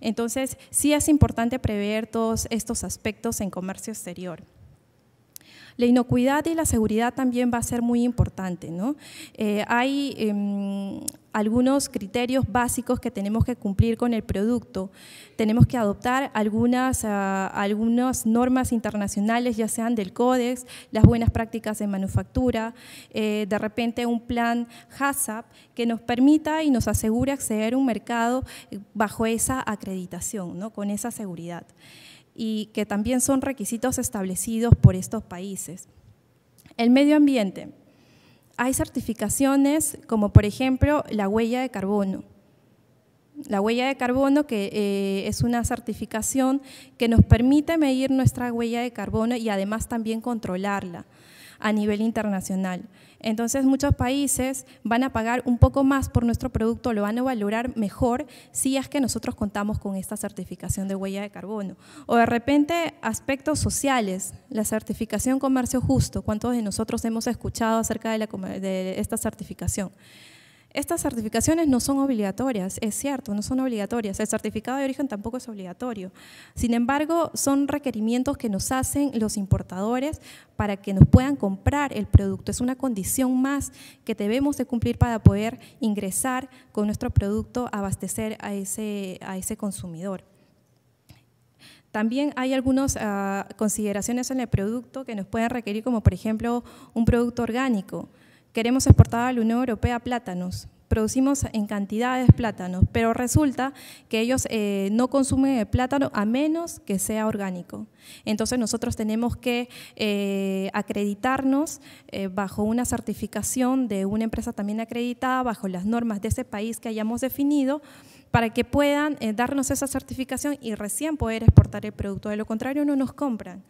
Entonces, sí es importante prever todos estos aspectos en comercio exterior. La inocuidad y la seguridad también va a ser muy importante. ¿no? Eh, hay em, algunos criterios básicos que tenemos que cumplir con el producto. Tenemos que adoptar algunas, ah, normas internacionales, ya sean del Códex, las buenas prácticas de manufactura, eh, de repente un plan HACCP que nos permita y nos asegure acceder a un mercado eh, bajo esa acreditación, ¿no? con esa seguridad y que también son requisitos establecidos por estos países. El medio ambiente. Hay certificaciones como por ejemplo la huella de carbono. La huella de carbono que eh, es una certificación que nos permite medir nuestra huella de carbono y además también controlarla a nivel internacional. Entonces muchos países van a pagar un poco más por nuestro producto, lo van a valorar mejor si es que nosotros contamos con esta certificación de huella de carbono. O de repente aspectos sociales, la certificación comercio justo, ¿cuántos de nosotros hemos escuchado acerca de, la, de esta certificación? Estas certificaciones no son obligatorias, es cierto, no son obligatorias. El certificado de origen tampoco es obligatorio. Sin embargo, son requerimientos que nos hacen los importadores para que nos puedan comprar el producto. Es una condición más que debemos de cumplir para poder ingresar con nuestro producto, abastecer a ese, a ese consumidor. También hay algunas ah, consideraciones en el producto que nos pueden requerir, como por ejemplo un producto orgánico. Queremos exportar a la Unión Europea plátanos, producimos en cantidades plátanos, pero resulta que ellos eh, no consumen el plátano a menos que sea orgánico. Entonces nosotros tenemos que eh, acreditarnos eh, bajo una certificación de una empresa también acreditada, bajo las normas de ese país que hayamos definido, para que puedan darnos esa certificación y recién poder exportar el producto. De lo contrario, no nos compran.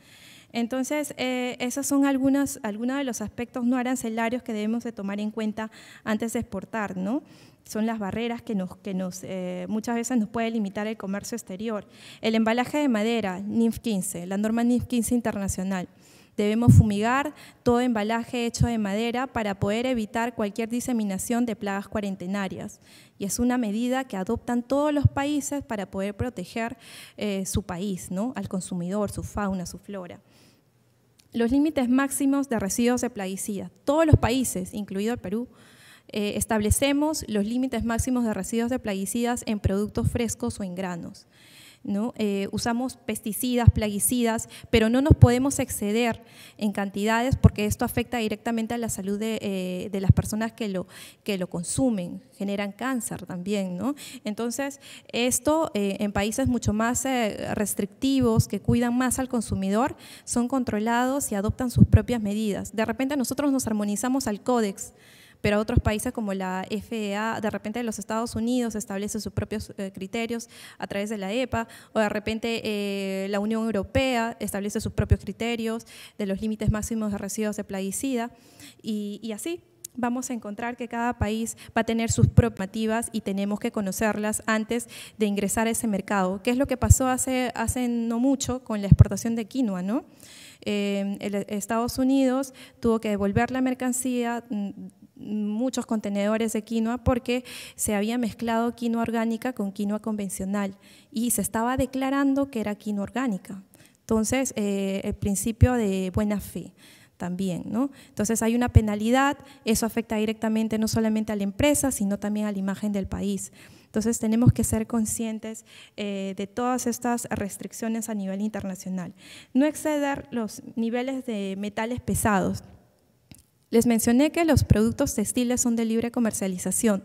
Entonces, eh, esos son algunos, algunos de los aspectos no arancelarios que debemos de tomar en cuenta antes de exportar, ¿no? Son las barreras que, que nos, eh, muchas veces nos puede limitar el comercio exterior. El embalaje de madera, NIF 15, la norma NIF 15 internacional. Debemos fumigar todo embalaje hecho de madera para poder evitar cualquier diseminación de plagas cuarentenarias. Y es una medida que adoptan todos los países para poder proteger eh, su país, ¿no? al consumidor, su fauna, su flora los límites máximos de residuos de plaguicidas. Todos los países, incluido el Perú, eh, establecemos los límites máximos de residuos de plaguicidas en productos frescos o en granos. ¿no? Eh, usamos pesticidas, plaguicidas, pero no nos podemos exceder en cantidades porque esto afecta directamente a la salud de, eh, las personas que lo, que lo consumen, generan cáncer también. ¿no? Entonces, esto eh, en países mucho más restrictivos, que cuidan más al consumidor, son controlados y adoptan sus propias medidas. De repente nosotros nos armonizamos al códex pero otros países como la FDA, e de repente los Estados Unidos establece sus propios eh, criterios a través de la EPA, o de repente eh, la Unión Europea establece sus propios criterios de los límites máximos de residuos de plaguicida, y, así vamos a encontrar que cada país va a tener sus normativas y tenemos que conocerlas antes de ingresar a ese mercado, ¿Qué es lo que pasó hace, hace no mucho con la exportación de quinoa, ¿no? Eh, Estados Unidos tuvo que devolver la mercancía mm, muchos contenedores de quinoa porque se había mezclado quinoa orgánica con quinoa convencional y se estaba declarando que era quinoa orgánica. Entonces, eh, el principio de buena fe también, ¿no? Entonces hay una penalidad, eso afecta directamente no solamente a la empresa, sino también a la imagen del país. Entonces tenemos que ser conscientes eh, de todas estas restricciones a nivel internacional. No exceder los niveles de metales pesados. Les mencioné que los productos textiles son de libre comercialización,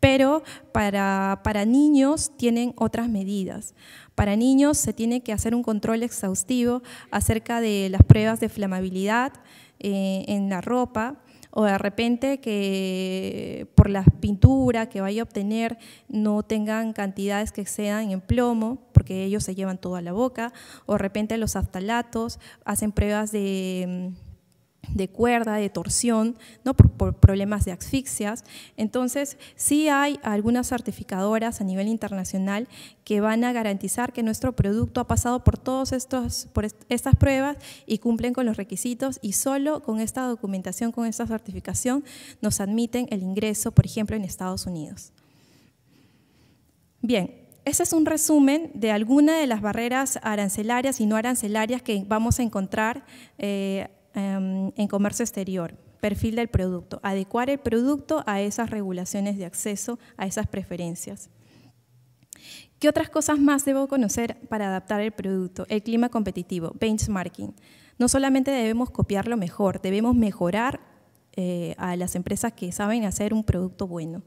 pero para, para niños tienen otras medidas. Para niños se tiene que hacer un control exhaustivo acerca de las pruebas de flamabilidad eh, en la ropa, o de repente que por la pintura que vaya a obtener no tengan cantidades que excedan en plomo, porque ellos se llevan todo a la boca, o de repente los astalatos hacen pruebas de de cuerda, de torsión, ¿no? por, problemas de asfixias. Entonces, sí hay algunas certificadoras a nivel internacional que van a garantizar que nuestro producto ha pasado por todas por estas pruebas y cumplen con los requisitos y solo con esta documentación, con esta certificación, nos admiten el ingreso, por ejemplo, en Estados Unidos. Bien, ese es un resumen de algunas de las barreras arancelarias y no arancelarias que vamos a encontrar eh, Em, en comercio exterior, perfil del producto, adecuar el producto a esas regulaciones de acceso, a esas preferencias. ¿Qué otras cosas más debo conocer para adaptar el producto? El clima competitivo, benchmarking. No solamente debemos copiar lo mejor, debemos mejorar eh, a las empresas que saben hacer un producto bueno.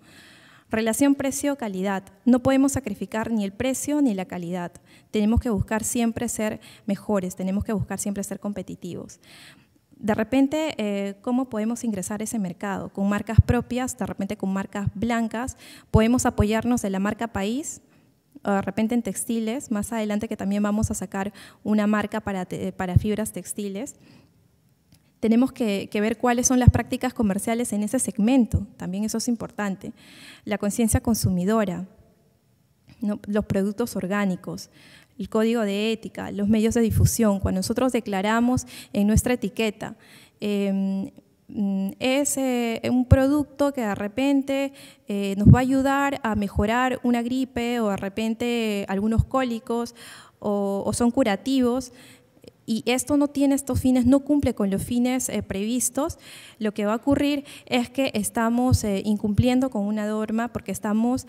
Relación precio-calidad. No podemos sacrificar ni el precio ni la calidad. Tenemos que buscar siempre ser mejores, tenemos que buscar siempre ser competitivos de repente, eh, ¿cómo podemos ingresar a ese mercado? Con marcas propias, de repente con marcas blancas, podemos apoyarnos de la marca país, de repente en textiles, más adelante que también vamos a sacar una marca para, fibras textiles. Tenemos que, ver cuáles son las prácticas comerciales en ese segmento, también eso es importante. La conciencia consumidora, los productos orgánicos, el código de ética, los medios de difusión, cuando nosotros declaramos en nuestra etiqueta. Em, mm, es un producto que de repente eh, nos va a ayudar a mejorar una gripe o de repente algunos cólicos o, son curativos y esto no tiene estos fines, no cumple con los fines eh, previstos, lo que va a ocurrir es que estamos eh, incumpliendo con una norma porque estamos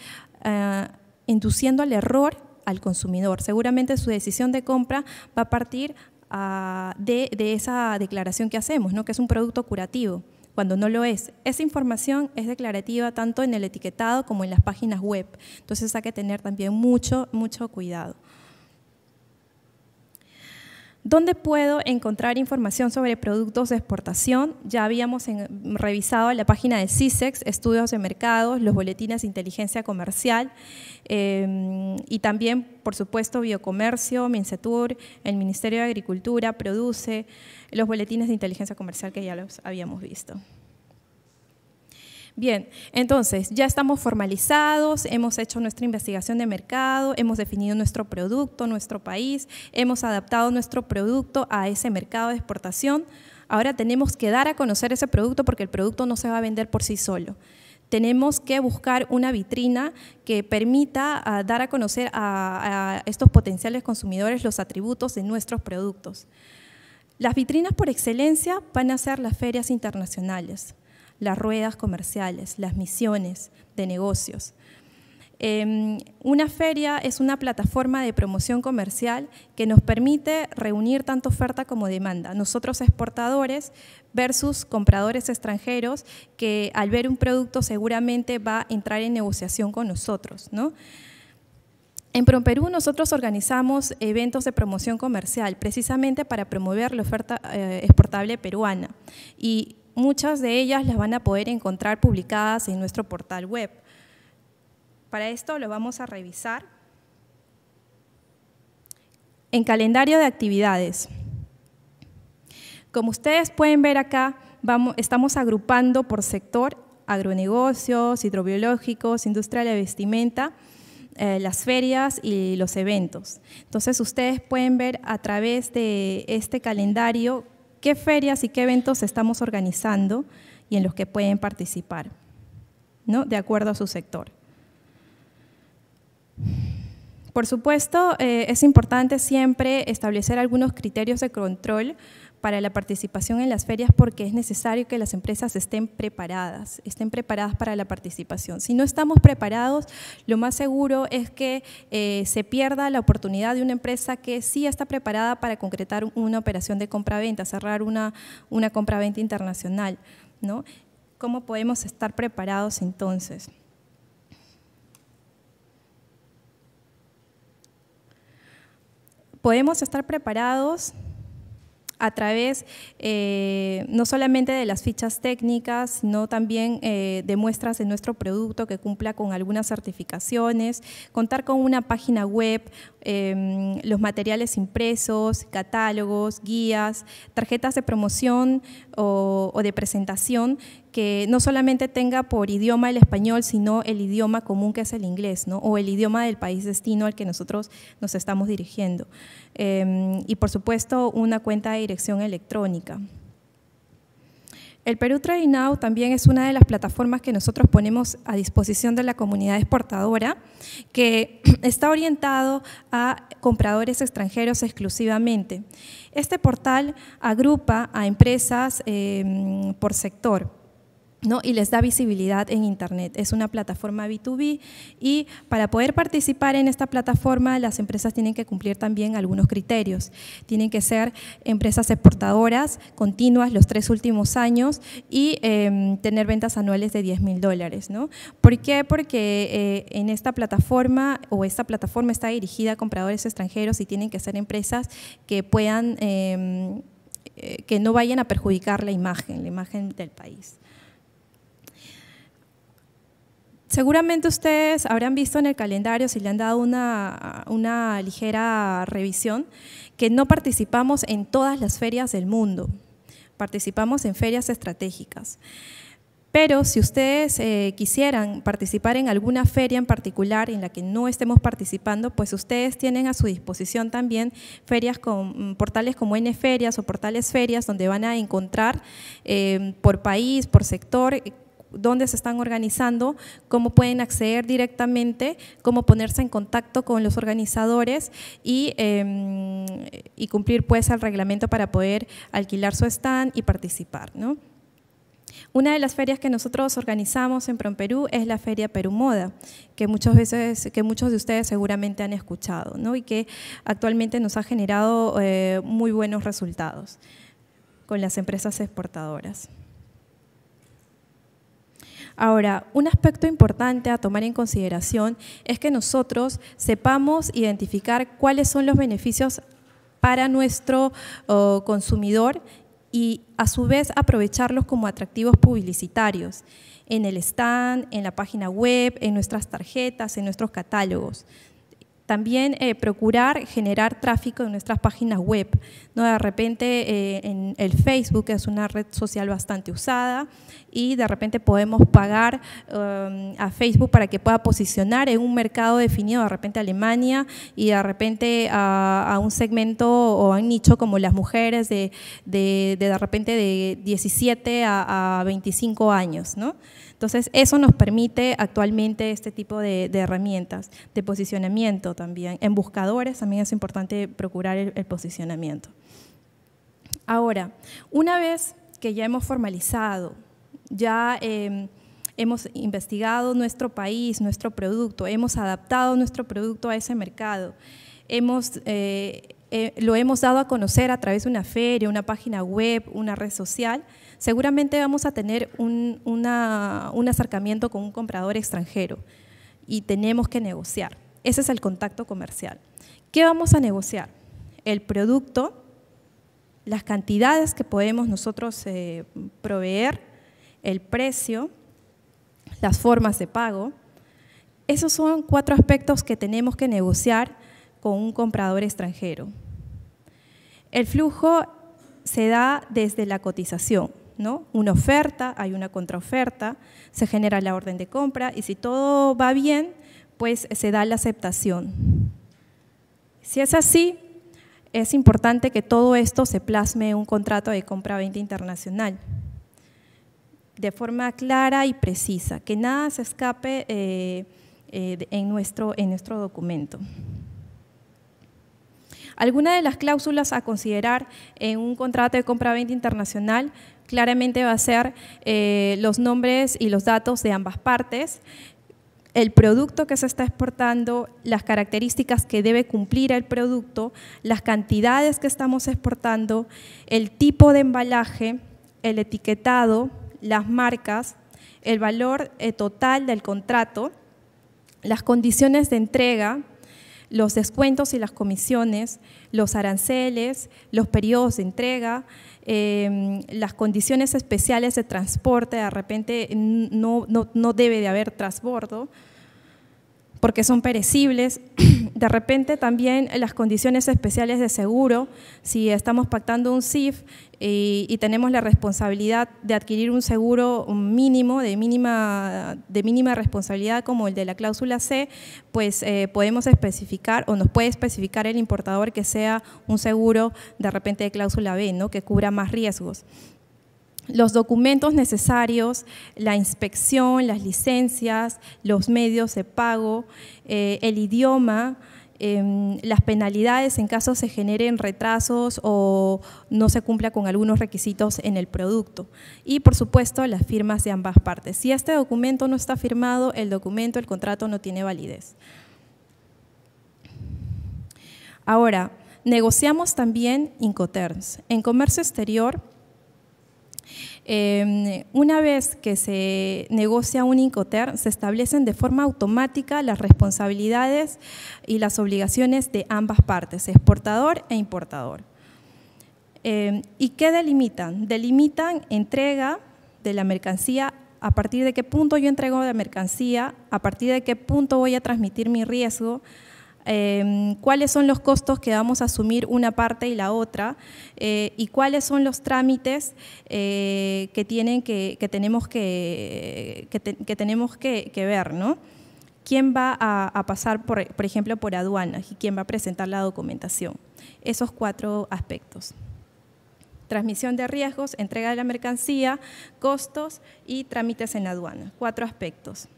induciendo al error al consumidor. Seguramente su decisión de compra va a partir ah, de, esa declaración que hacemos, ¿no? que es un producto curativo, cuando no lo es. Esa información es declarativa tanto en el etiquetado como en las páginas web. Entonces hay que tener también mucho, mucho cuidado. ¿Dónde puedo encontrar información sobre productos de exportación? Ya habíamos revisado la página de CISEX, estudios de mercados, los boletines de inteligencia comercial em, y también, por supuesto, Biocomercio, Mincetur, el Ministerio de Agricultura, Produce, los boletines de inteligencia comercial que ya los habíamos visto. Bien, entonces ya estamos formalizados, hemos hecho nuestra investigación de mercado, hemos definido nuestro producto, nuestro país, hemos adaptado nuestro producto a ese mercado de exportación. Ahora tenemos que dar a conocer ese producto porque el producto no se va a vender por sí solo. Tenemos que buscar una vitrina que permita ah, dar a conocer a estos potenciales consumidores los atributos de nuestros productos. Las vitrinas por excelencia van a ser las ferias internacionales las ruedas comerciales, las misiones de negocios. Em, una feria es una plataforma de promoción comercial que nos permite reunir tanto oferta como demanda. Nosotros exportadores versus compradores extranjeros que al ver un producto seguramente va a entrar en negociación con nosotros. ¿no? En PromPerú nosotros organizamos eventos de promoción comercial precisamente para promover la oferta eh, exportable peruana y Muchas de ellas las van a poder encontrar publicadas en nuestro portal web. Para esto lo vamos a revisar. En calendario de actividades. Como ustedes pueden ver acá, vamos, estamos agrupando por sector agronegocios, hidrobiológicos, industria de la vestimenta, eh, las ferias y los eventos. Entonces ustedes pueden ver a través de este calendario qué ferias y qué eventos estamos organizando y en los que pueden participar, ¿no? de acuerdo a su sector. Por supuesto, eh, es importante siempre establecer algunos criterios de control para la participación en las ferias porque es necesario que las empresas estén preparadas, estén preparadas para la participación. Si no estamos preparados, lo más seguro es que eh, se pierda la oportunidad de una empresa que sí está preparada para concretar una operación de compraventa, cerrar una, una compraventa internacional. ¿no? ¿Cómo podemos estar preparados entonces? Podemos estar preparados a través eh, no solamente de las fichas técnicas, sino también eh, de muestras de nuestro producto que cumpla con algunas certificaciones, contar con una página web, Em, los materiales impresos, catálogos, guías, tarjetas de promoción o, de presentación que no solamente tenga por idioma el español, sino el idioma común que es el inglés, ¿no? o el idioma del país destino al que nosotros nos estamos dirigiendo. Em, y por supuesto, una cuenta de dirección electrónica. El Perú Trade Now también es una de las plataformas que nosotros ponemos a disposición de la comunidad exportadora, que está orientado a compradores extranjeros exclusivamente. Este portal agrupa a empresas eh, por sector. ¿No? y les da visibilidad en Internet. Es una plataforma B2B y para poder participar en esta plataforma las empresas tienen que cumplir también algunos criterios. Tienen que ser empresas exportadoras continuas los tres últimos años y em, tener ventas anuales de 10 mil dólares. ¿no? ¿Por qué? Porque eh, en esta plataforma o esta plataforma está dirigida a compradores extranjeros y tienen que ser empresas que puedan... Em, eh, que no vayan a perjudicar la imagen, la imagen del país. Seguramente ustedes habrán visto en el calendario, si le han dado una, ligera revisión, que no participamos en todas las ferias del mundo, participamos en ferias estratégicas. Pero si ustedes eh, quisieran participar en alguna feria en particular en la que no estemos participando, pues ustedes tienen a su disposición también ferias con mm, portales como N Ferias o Portales Ferias, donde van a encontrar eh, por país, por sector, dónde se están organizando, cómo pueden acceder directamente, cómo ponerse en contacto con los organizadores y, em, cumplir pues el reglamento para poder alquilar su stand y participar. Una de las ferias que nosotros organizamos en Perú es la Feria Perú Moda, que veces, que muchos de ustedes seguramente han escuchado, ¿no? Y que actualmente nos ha generado eh, muy buenos resultados con las empresas exportadoras. Ahora, un aspecto importante a tomar en consideración es que nosotros sepamos identificar cuáles son los beneficios para nuestro consumidor y a su vez aprovecharlos como atractivos publicitarios en el stand, en la página web, en nuestras tarjetas, en nuestros catálogos. También eh, procurar generar tráfico en nuestras páginas web. ¿no? De repente eh, en el Facebook es una red social bastante usada y de repente podemos pagar um, a Facebook para que pueda posicionar en un mercado definido, de repente Alemania y de repente a, un segmento o a un nicho como las mujeres de de, de, de repente de 17 a, a 25 años. ¿no? Entonces, eso nos permite actualmente este tipo de, herramientas, de posicionamiento también. En buscadores también es importante procurar el, posicionamiento. Ahora, una vez que ya hemos formalizado, ya... Em, hemos investigado nuestro país, nuestro producto, hemos adaptado nuestro producto a ese mercado, eh, eh, lo hemos dado a conocer a través de una feria, una página web, una red social seguramente vamos a tener un, acercamiento con un comprador extranjero y tenemos que negociar. Ese es el contacto comercial. ¿Qué vamos a negociar? El producto, las cantidades que podemos nosotros eh, proveer, el precio, las formas de pago. Esos son cuatro aspectos que tenemos que negociar con un comprador extranjero. El flujo se da desde la cotización. Una oferta, hay una contraoferta, se genera la orden de compra y si todo va bien, pues eh, se da la aceptación. Si es así, es importante que todo esto se plasme en un contrato de compra-venta internacional de forma clara y precisa, que nada se escape eh, eh, en, nuestro, en nuestro documento. Algunas de las cláusulas a considerar en un contrato de compra-venta internacional claramente va a ser eh, los nombres y los datos de ambas partes, el producto que se está exportando, las características que debe cumplir el producto, las cantidades que estamos exportando, el tipo de embalaje, el etiquetado, las marcas, el valor eh, total del contrato, las condiciones de entrega, los descuentos y las comisiones, los aranceles, los periodos de entrega, em, las condiciones especiales de transporte, de repente no, no debe de haber transbordo, porque son perecibles. De repente también las condiciones especiales de seguro, si estamos pactando un CIF eh, y, tenemos la responsabilidad de adquirir un seguro mínimo, de mínima, de mínima responsabilidad como el de la cláusula C, pues eh, podemos especificar o nos puede especificar el importador que sea un seguro de repente de cláusula B, ¿no? que cubra más riesgos los documentos necesarios, la inspección, las licencias, los medios de pago, eh, el idioma, em, las penalidades en caso se generen retrasos o no se cumpla con algunos requisitos en el producto. Y, por supuesto, las firmas de ambas partes. Si este documento no está firmado, el documento, el contrato no tiene validez. Ahora, negociamos también Incoterms. En comercio exterior, Em, una vez que se negocia un INCOTER, se establecen de forma automática las responsabilidades y las obligaciones de ambas partes, exportador e importador. Em, ¿Y qué delimitan? Delimitan entrega de la mercancía, a partir de qué punto yo entrego la mercancía, a partir de qué punto voy a transmitir mi riesgo, Em, cuáles son los costos que vamos a asumir una parte y la otra, eh, y cuáles son los trámites eh, que, tienen que, tenemos que, tenemos que, ver, ¿no? quién va a, pasar, por, ejemplo, por aduanas y quién va a presentar la documentación. Esos cuatro aspectos. Transmisión de riesgos, entrega de la mercancía, costos y trámites en aduana. Cuatro aspectos.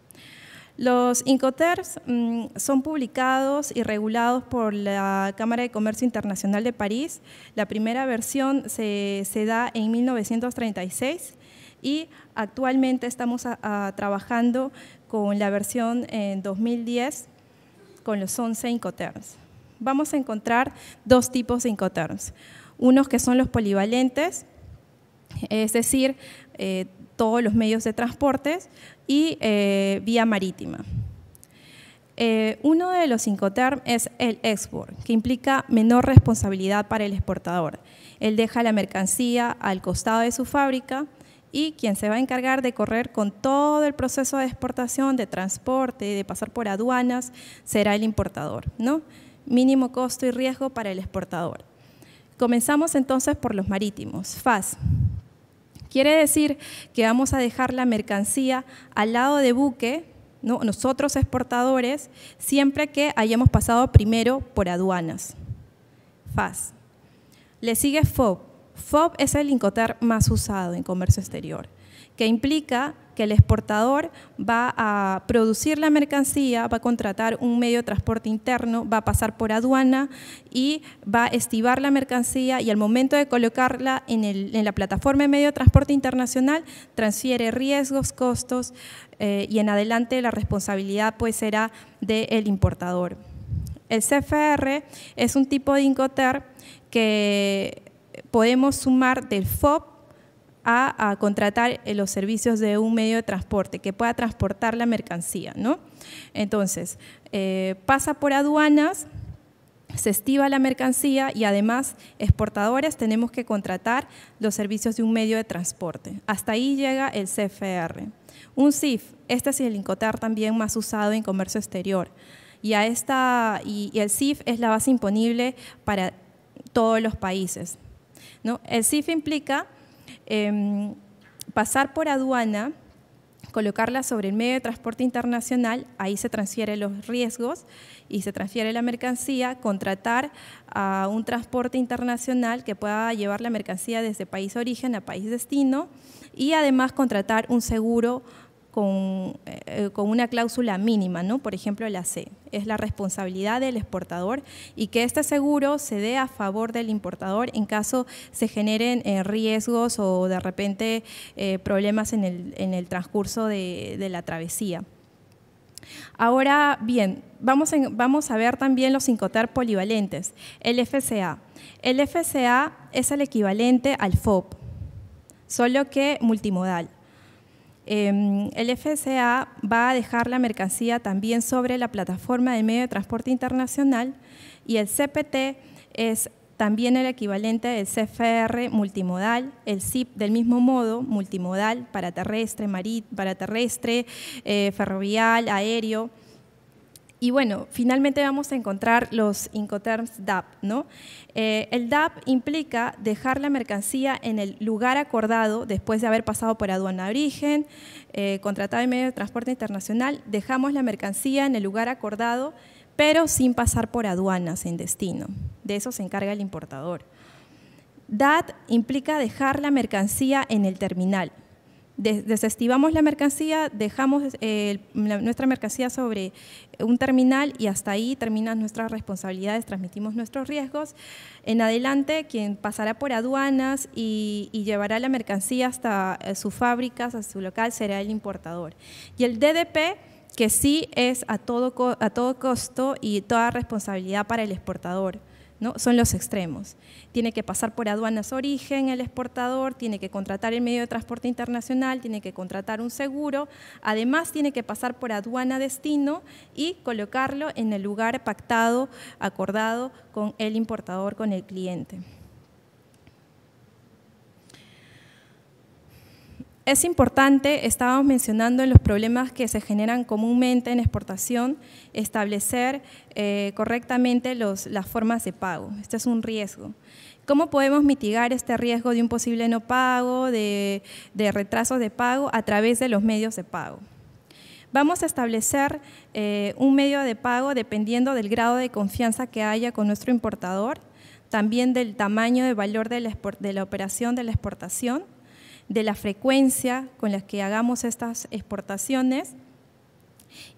Los Incoterms mm, son publicados y regulados por la Cámara de Comercio Internacional de París. La primera versión se, da en 1936 y actualmente estamos trabajando con la versión en 2010 con los 11 Incoterms. Vamos a encontrar dos tipos de Incoterms. Unos que son los polivalentes, es decir, eh, todos los medios de transporte, y eh, vía marítima. Eh, uno de los cinco term es el export, que implica menor responsabilidad para el exportador. Él deja la mercancía al costado de su fábrica y quien se va a encargar de correr con todo el proceso de exportación, de transporte, de pasar por aduanas, será el importador, ¿no? Mínimo costo y riesgo para el exportador. Comenzamos entonces por los marítimos. FAS, Quiere decir que vamos a dejar la mercancía al lado de buque, nosotros exportadores, siempre que hayamos pasado primero por aduanas. FAS. Le sigue FOB. FOB es el incoter más usado en comercio exterior, que implica el exportador va a producir la mercancía, va a contratar un medio de transporte interno, va a pasar por aduana y va a estivar la mercancía y al momento de colocarla en, la plataforma de medio de transporte internacional transfiere riesgos, costos eh, y en adelante la responsabilidad pues será del importador. El CFR es un tipo de Incoter que podemos sumar del FOB a, contratar eh, los servicios de un medio de transporte que pueda transportar la mercancía. ¿no? Entonces, eh, pasa por aduanas, se estiva la mercancía y además exportadoras tenemos que contratar los servicios de un medio de transporte. Hasta ahí llega el CFR. Un CIF, este es el INCOTAR también más usado en comercio exterior. Y, a esta, el CIF es la base imponible para todos los países. ¿no? El CIF implica Em, pasar por aduana, colocarla sobre el medio de transporte internacional, ahí se transfieren los riesgos y se transfiere la mercancía, contratar a un transporte internacional que pueda llevar la mercancía desde país origen a país destino y además contratar un seguro eh, con, una cláusula mínima, por ejemplo la C. Es la responsabilidad del exportador y que este seguro se dé a favor del importador en caso se generen eh, riesgos o de repente eh, problemas en el, transcurso de, la travesía. Ahora bien, vamos, a ver también los ter polivalentes. El FCA. El FCA es el equivalente al FOB, solo que multimodal. Em, el FSA va a dejar la mercancía también sobre la plataforma de medio de transporte internacional y el CPT es también el equivalente del CFR multimodal, el CIP del mismo modo, multimodal para terrestre, para terrestre eh, ferrovial, aéreo, y bueno, finalmente vamos a encontrar los Incoterms DAP. ¿no? Eh, el DAP implica dejar la mercancía en el lugar acordado después de haber pasado por aduana de origen, eh, contratado en medio de transporte internacional, dejamos la mercancía en el lugar acordado, pero sin pasar por aduanas en destino. De eso se encarga el importador. DAT implica dejar la mercancía en el terminal desestivamos la mercancía, dejamos eh, nuestra mercancía sobre un terminal y hasta ahí terminan nuestras responsabilidades, transmitimos nuestros riesgos. En adelante, quien pasará por aduanas y, llevará la mercancía hasta eh, sus fábricas, a su local, será el importador. Y el DDP que sí es a a todo costo y toda responsabilidad para el exportador. ¿no? Son los extremos. Tiene que pasar por aduanas origen el exportador, tiene que contratar el medio de transporte internacional, tiene que contratar un seguro, además tiene que pasar por aduana destino y colocarlo en el lugar pactado, acordado con el importador, con el cliente. Es importante, estábamos mencionando en los problemas que se generan comúnmente en exportación, establecer eh, correctamente las formas de pago. Este es un riesgo. ¿Cómo podemos mitigar este riesgo de un posible no pago, de, de retrasos de pago a través de los medios de pago? Vamos a establecer eh, un medio de pago dependiendo del grado de confianza que haya con nuestro importador, también del tamaño de valor de la, de la operación de la exportación de la frecuencia con la que hagamos estas exportaciones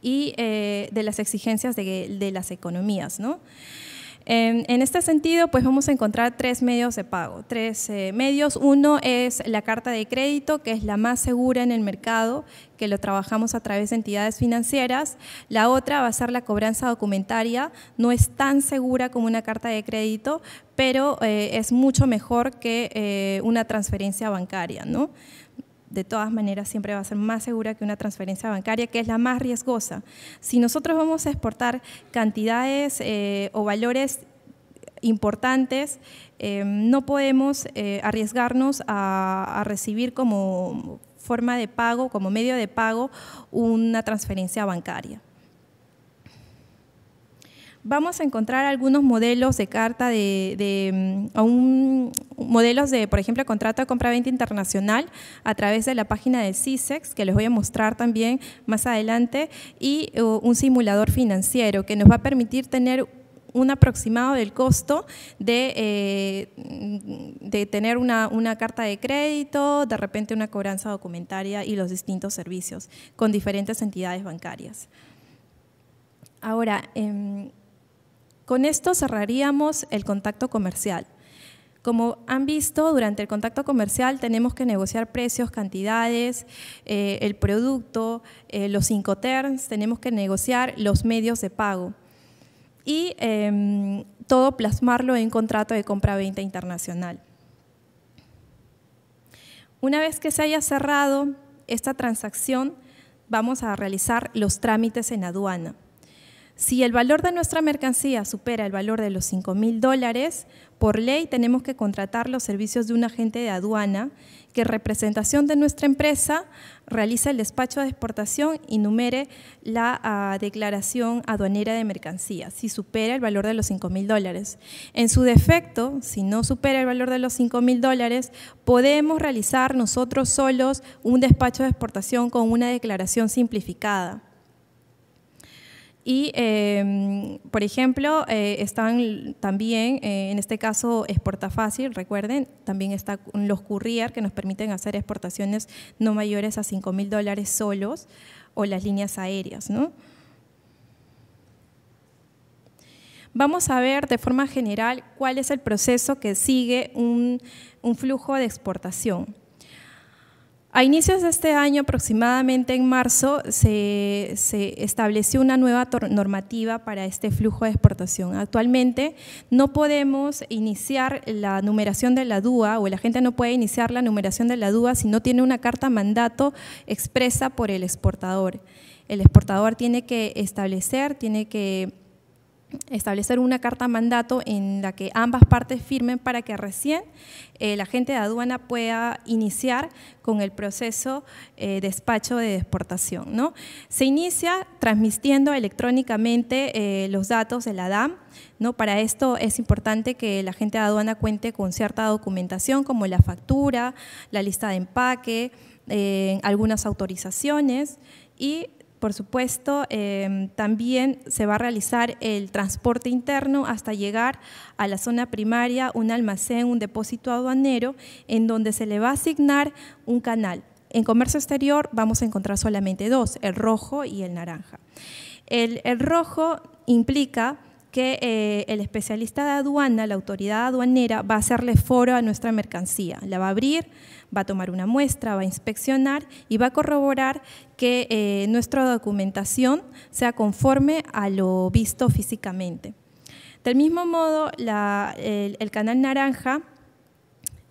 y eh, de las exigencias de, las economías. ¿no? en este sentido, pues vamos a encontrar tres medios de pago. Tres eh, medios. Uno es la carta de crédito, que es la más segura en el mercado, que lo trabajamos a través de entidades financieras. La otra va a ser la cobranza documentaria. No es tan segura como una carta de crédito, pero eh, es mucho mejor que eh, una transferencia bancaria, ¿no? de todas maneras siempre va a ser más segura que una transferencia bancaria, que es la más riesgosa. Si nosotros vamos a exportar cantidades eh, o valores importantes, eh, no podemos eh, arriesgarnos a recibir como forma de pago, como medio de pago, una transferencia bancaria vamos a encontrar algunos modelos de carta de, de mm, modelos de, por ejemplo, contrato de compra-venta internacional a través de la página del CISEX, que les voy a mostrar también más adelante, y un simulador financiero que nos va a permitir tener un aproximado del costo de, eh, de tener una, carta de crédito, de repente una cobranza documentaria y los distintos servicios con diferentes entidades bancarias. Ahora, em, con esto cerraríamos el contacto comercial. Como han visto, durante el contacto comercial tenemos que negociar precios, cantidades, eh, el producto, eh, los incoterms, tenemos que negociar los medios de pago y em, todo plasmarlo en contrato de compra-venta internacional. Una vez que se haya cerrado esta transacción, vamos a realizar los trámites en aduana. Si el valor de nuestra mercancía supera el valor de los cinco mil dólares, por ley tenemos que contratar los servicios de un agente de aduana que representación de nuestra empresa realiza el despacho de exportación y numere la ah, declaración aduanera de mercancías si supera el valor de los cinco mil dólares. En su defecto, si no supera el valor de los cinco mil dólares, podemos realizar nosotros solos un despacho de exportación con una declaración simplificada. Y, em, por ejemplo, eh, están también, eh, en este caso, Exporta Fácil, recuerden, también están los courier que nos permiten hacer exportaciones no mayores a 5 mil dólares solos o las líneas aéreas, Vamos a ver de forma general cuál es el proceso que sigue un flujo de exportación. A inicios de este año, aproximadamente en marzo, se, estableció una nueva normativa para este flujo de exportación. Actualmente no podemos iniciar la numeración de la DUA o la gente no puede iniciar la numeración de la DUA si no tiene una carta mandato expresa por el exportador. El exportador tiene que establecer, tiene que establecer una carta mandato en la que ambas partes firmen para que recién eh, la gente de aduana pueda iniciar con el proceso eh, despacho de exportación. ¿no? Se inicia transmitiendo electrónicamente eh, los datos de la DAM. ¿no? Para esto es importante que la gente de aduana cuente con cierta documentación como la factura, la lista de empaque, algunas autorizaciones y por supuesto, em, también se va a realizar el transporte interno hasta llegar a la zona primaria, un almacén, un depósito aduanero, en donde se le va a asignar un canal. En comercio exterior vamos a encontrar solamente dos, el rojo y el naranja. El, rojo implica que eh, el especialista de aduana, la autoridad aduanera, va a hacerle foro a nuestra mercancía. La va a abrir, va a tomar una muestra, va a inspeccionar y va a corroborar que eh, nuestra documentación sea conforme a lo visto físicamente. Del mismo modo, el canal naranja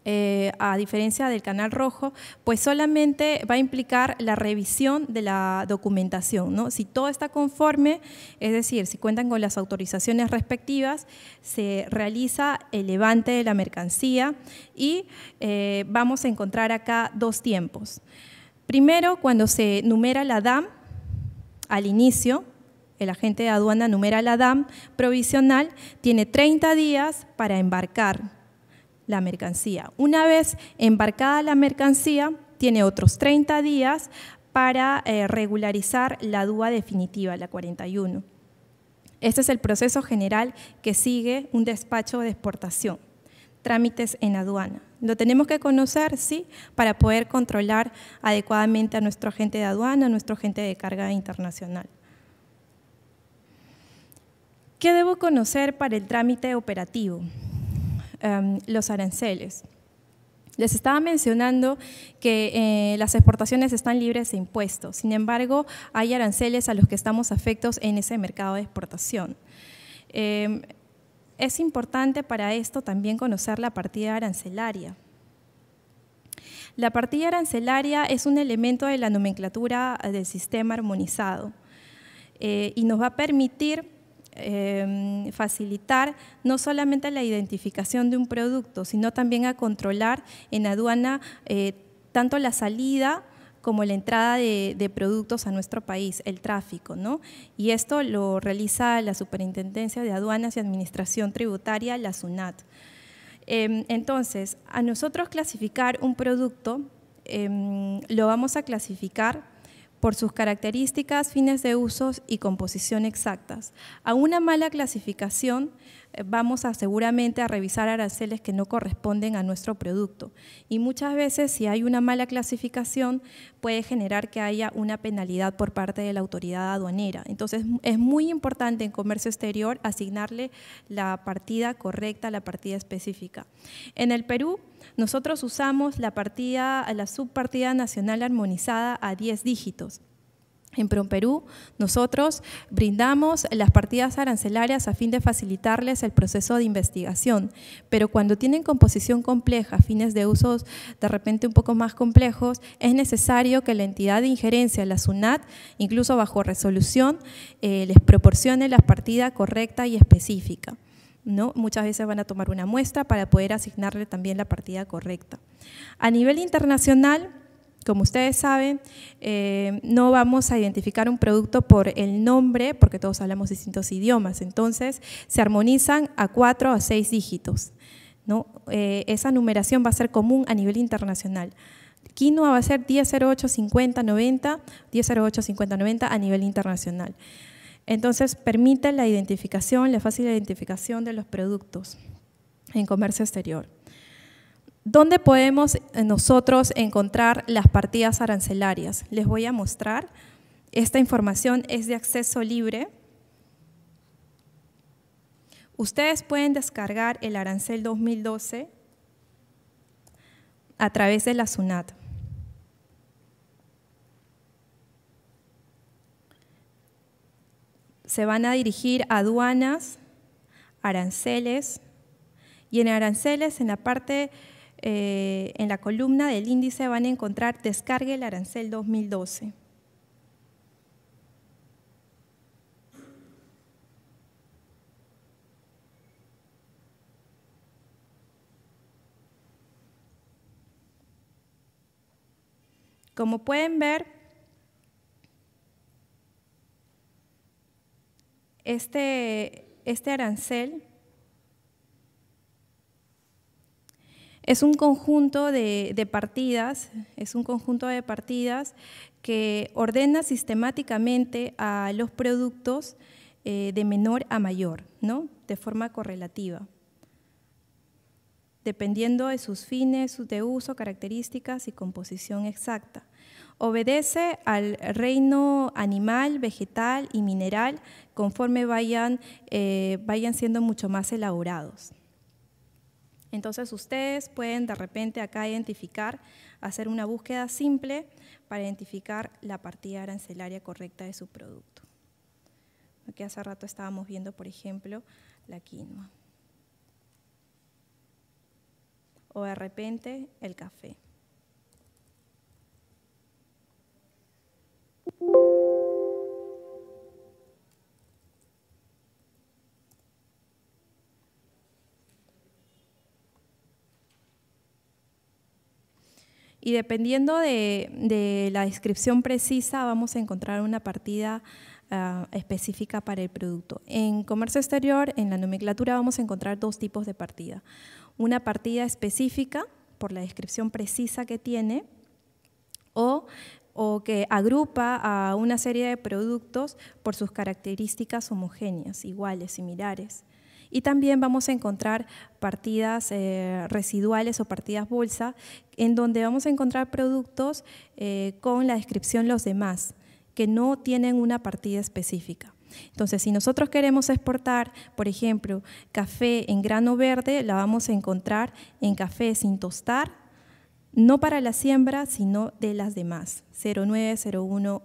eh, a diferencia del canal rojo, pues solamente va a implicar la revisión de la documentación. ¿no? Si todo está conforme, es decir, si cuentan con las autorizaciones respectivas, se realiza el levante de la mercancía y eh, vamos a encontrar acá dos tiempos. Primero, cuando se numera la DAM al inicio, el agente de aduana numera la DAM provisional, tiene 30 días para embarcar la mercancía. Una vez embarcada la mercancía, tiene otros 30 días para eh, regularizar la DUA definitiva, la 41. Este es el proceso general que sigue un despacho de exportación. Trámites en aduana. Lo tenemos que conocer, sí, para poder controlar adecuadamente a nuestro agente de aduana, a nuestro agente de carga internacional. ¿Qué debo conocer para el trámite operativo? Em, los aranceles. Les estaba mencionando que eh, las exportaciones están libres de impuestos, sin embargo, hay aranceles a los que estamos afectos en ese mercado de exportación. Em, es importante para esto también conocer la partida arancelaria. La partida arancelaria es un elemento de la nomenclatura del sistema armonizado eh, y nos va a permitir Em, facilitar no solamente la identificación de un producto, sino también a controlar en aduana eh, tanto la salida como la entrada de, productos a nuestro país, el tráfico, ¿no? Y esto lo realiza la Superintendencia de Aduanas y Administración Tributaria, la SUNAT. Em, entonces, a nosotros clasificar un producto, em, lo vamos a clasificar por sus características, fines de usos y composición exactas. A una mala clasificación eh, vamos seguramente a revisar aranceles que no corresponden a nuestro producto. Y muchas veces si hay una mala clasificación puede generar que haya una penalidad por parte de la autoridad aduanera. Entonces es muy importante en comercio exterior asignarle la partida correcta, la partida específica. En el Perú nosotros usamos la partida, la subpartida nacional armonizada a 10 dígitos. En Perú, nosotros brindamos las partidas arancelarias a fin de facilitarles el proceso de investigación, pero cuando tienen composición compleja, fines de usos de repente un poco más complejos, es necesario que la entidad de injerencia, la SUNAT, incluso bajo resolución, eh, les proporcione la partida correcta y específica. Muchas veces van a tomar una muestra para poder asignarle también la partida correcta. A nivel internacional, como ustedes saben, eh, no vamos a identificar un producto por el nombre, porque todos hablamos distintos idiomas, entonces se armonizan a cuatro o seis dígitos. ¿no? Eh, esa numeración va a ser común a nivel internacional. Quinoa va a ser 10085090, 10085090 a nivel internacional. Entonces, permite la identificación, la fácil identificación de los productos en comercio exterior. ¿Dónde podemos eh, nosotros encontrar las partidas arancelarias? Les voy a mostrar. Esta información es de acceso libre. Ustedes pueden descargar el arancel 2012 a través de la SUNAT. se van a dirigir a aduanas, aranceles, y en aranceles, en la parte, eh, en la columna del índice van a encontrar descargue el arancel 2012. Como pueden ver, Este, este, arancel es un conjunto de, partidas, es un conjunto de partidas que ordena sistemáticamente a los productos eh, de menor a mayor, ¿no? De forma correlativa, dependiendo de sus fines, de uso, características y composición exacta obedece al reino animal, vegetal y mineral conforme eh, vayan, siendo mucho más elaborados. Entonces ustedes pueden de repente acá identificar, hacer una búsqueda simple para identificar la partida arancelaria correcta de su producto. Aquí hace rato estábamos viendo, por ejemplo, la quinoa. O de repente el café. Y dependiendo de, la descripción precisa, vamos a encontrar una partida ah, específica para el producto. En comercio exterior, en la nomenclatura, vamos a encontrar dos tipos de partida. Una partida específica, por la descripción precisa que tiene, o o que agrupa a una serie de productos por sus características homogéneas, iguales, similares. Y también vamos a encontrar partidas eh, residuales o partidas bolsa, en donde vamos a encontrar productos eh, con la descripción los demás, que no tienen una partida específica. Entonces, si nosotros queremos exportar, por ejemplo, café en grano verde, la vamos a encontrar en café sin tostar no para la siembra, sino de las demás, 0901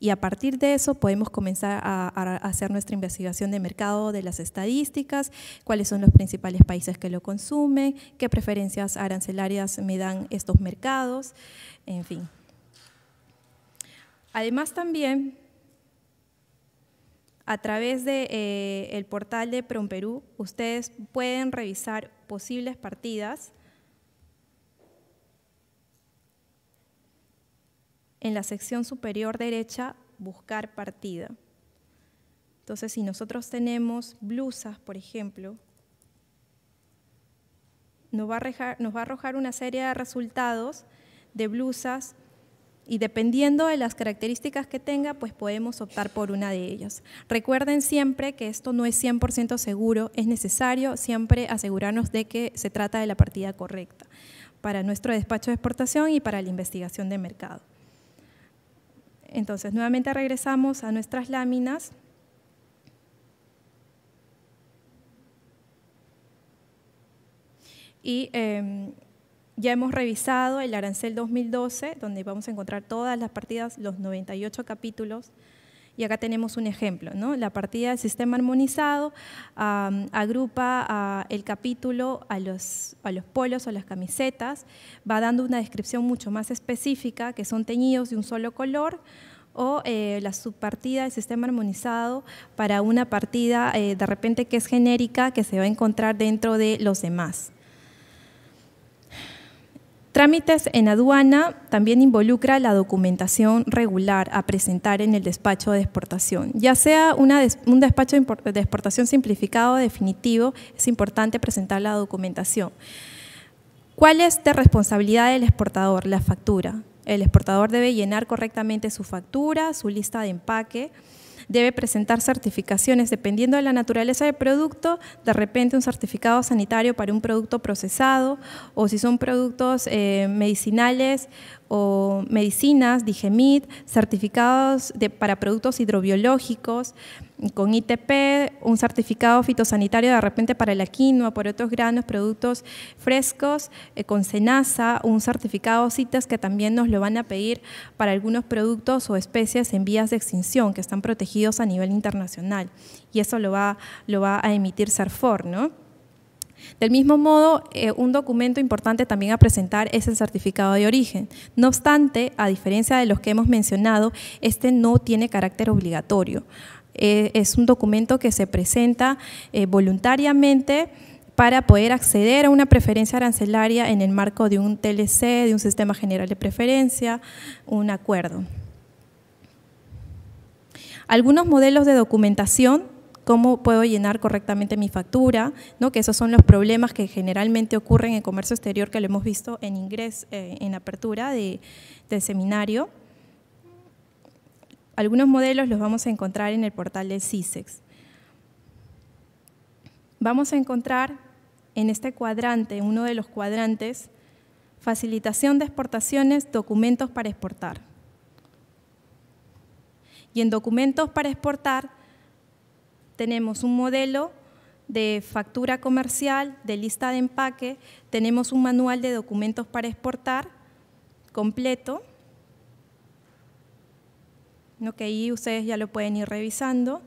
Y a partir de eso podemos comenzar a, hacer nuestra investigación de mercado, de las estadísticas, cuáles son los principales países que lo consumen, qué preferencias arancelarias me dan estos mercados, en fin. Además también, a través del de, eh, portal de PromPerú, ustedes pueden revisar posibles partidas en la sección superior derecha, buscar partida. Entonces, si nosotros tenemos blusas, por ejemplo, nos va, a arrojar, nos va a arrojar una serie de resultados de blusas y dependiendo de las características que tenga, pues podemos optar por una de ellas. Recuerden siempre que esto no es 100% seguro, es necesario siempre asegurarnos de que se trata de la partida correcta para nuestro despacho de exportación y para la investigación de mercado. Entonces, nuevamente regresamos a nuestras láminas. Y em, ya hemos revisado el arancel 2012, donde vamos a encontrar todas las partidas, los 98 capítulos y acá tenemos un ejemplo, ¿no? La partida del sistema armonizado agrupa el capítulo a los, a los polos o las camisetas, va dando una descripción mucho más específica, que son teñidos de un solo color, o eh, la subpartida del sistema armonizado para una partida eh, de repente que es genérica que se va a encontrar dentro de los demás. Trámites en aduana también involucra la documentación regular a presentar en el despacho de exportación. Ya sea un despacho de exportación simplificado o definitivo, es importante presentar la documentación. ¿Cuál es de responsabilidad del exportador? La factura. El exportador debe llenar correctamente su factura, su lista de empaque, debe presentar certificaciones dependiendo de la naturaleza del producto, de repente un certificado sanitario para un producto procesado o si son productos eh, medicinales o medicinas, Digemit, certificados para productos hidrobiológicos, con ITP, un certificado fitosanitario de repente para la quinoa, por otros granos, productos frescos, eh, con Senasa, un certificado CITES que también nos lo van a pedir para algunos productos o especies en vías de extinción que están protegidos a nivel internacional. Y eso lo va, lo va a emitir SARFOR. ¿no? Del mismo modo, eh, un documento importante también a presentar es el certificado de origen. No obstante, a diferencia de los que hemos mencionado, este no tiene carácter obligatorio. Eh, es un documento que se presenta eh, voluntariamente para poder acceder a una preferencia arancelaria en el marco de un TLC, de un sistema general de preferencia, un acuerdo. Algunos modelos de documentación, cómo puedo llenar correctamente mi factura, ¿no? que esos son los problemas que generalmente ocurren en comercio exterior, que lo hemos visto en ingres, eh, en apertura de, del seminario algunos modelos los vamos a encontrar en el portal de CISEX. Vamos a encontrar en este cuadrante, uno de los cuadrantes, facilitación de exportaciones, documentos para exportar. Y en documentos para exportar tenemos un modelo de factura comercial, de lista de empaque, tenemos un manual de documentos para exportar completo, que ahí ustedes ya lo pueden ir revisando.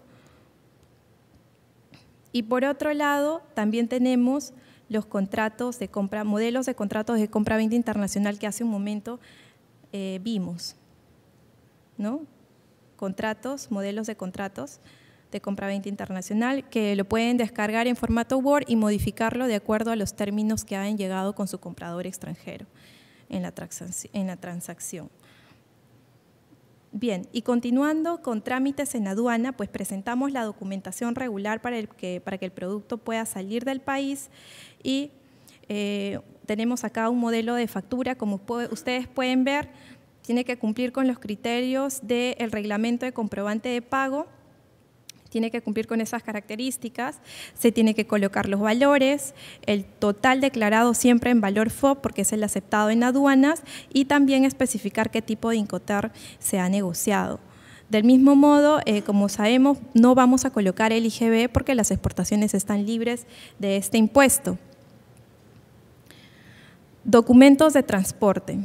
Y por otro lado, también tenemos los contratos de compra, modelos de contratos de compra-venta internacional que hace un momento eh, vimos. ¿no? Contratos, modelos de contratos de compra-venta internacional que lo pueden descargar en formato Word y modificarlo de acuerdo a los términos que hayan llegado con su comprador extranjero en la transacción. Bien, y continuando con trámites en aduana, pues presentamos la documentación regular para, que, para que el producto pueda salir del país y eh, tenemos acá un modelo de factura, como ustedes pueden ver, tiene que cumplir con los criterios del reglamento de comprobante de pago tiene que cumplir con esas características, se tiene que colocar los valores, el total declarado siempre en valor FOB porque es el aceptado en aduanas y también especificar qué tipo de incotar se ha negociado. Del mismo modo, eh, como sabemos, no vamos a colocar el IGB porque las exportaciones están libres de este impuesto. Documentos de transporte.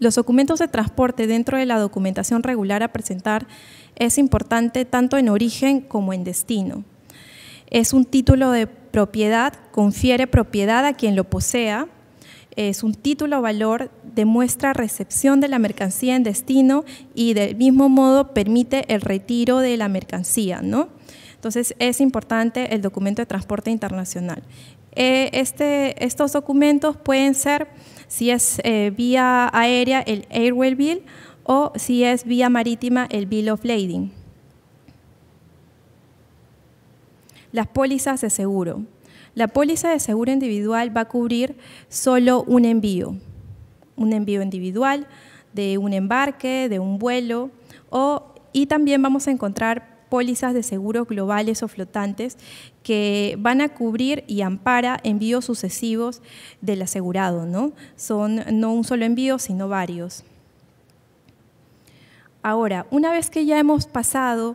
Los documentos de transporte dentro de la documentación regular a presentar es importante tanto en origen como en destino. Es un título de propiedad, confiere propiedad a quien lo posea. Es un título o valor, demuestra recepción de la mercancía en destino y del mismo modo permite el retiro de la mercancía, ¿no? Entonces es importante el documento de transporte internacional. Eh, este, estos documentos pueden ser, si es eh, vía aérea, el Airway Bill o si es vía marítima, el Bill of Lading. Las pólizas de seguro. La póliza de seguro individual va a cubrir solo un envío, un envío individual de un embarque, de un vuelo, y también vamos a encontrar pólizas de seguro globales o flotantes que van a cubrir y ampara envíos sucesivos del asegurado, ¿no? Son no un solo envío, sino varios. Ahora, una vez que ya hemos pasado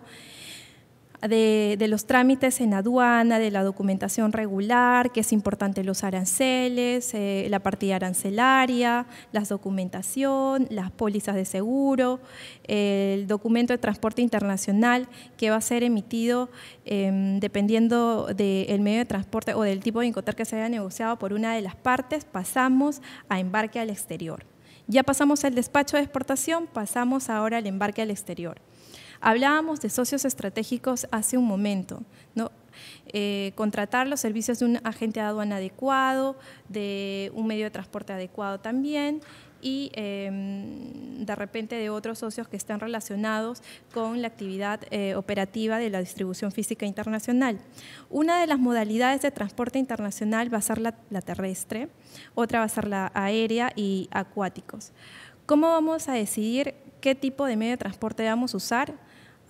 de, los trámites en aduana, de la documentación regular, que es importante los aranceles, eh, la partida arancelaria, la documentación, las pólizas de seguro, el documento de transporte internacional que va a ser emitido em, dependiendo del medio de transporte o del tipo de incoter que se haya negociado por una de las partes, pasamos a embarque al exterior. Ya pasamos al despacho de exportación, pasamos ahora al embarque al exterior. Hablábamos de socios estratégicos hace un momento, eh, contratar los servicios de un agente de adecuado, de un medio de transporte adecuado también, y em, de repente de otros socios que están relacionados con la actividad eh, operativa de la distribución física internacional. Una de las modalidades de transporte internacional va a ser la, la terrestre, otra va a ser la aérea y acuáticos. ¿Cómo vamos a decidir qué tipo de medio de transporte vamos a usar?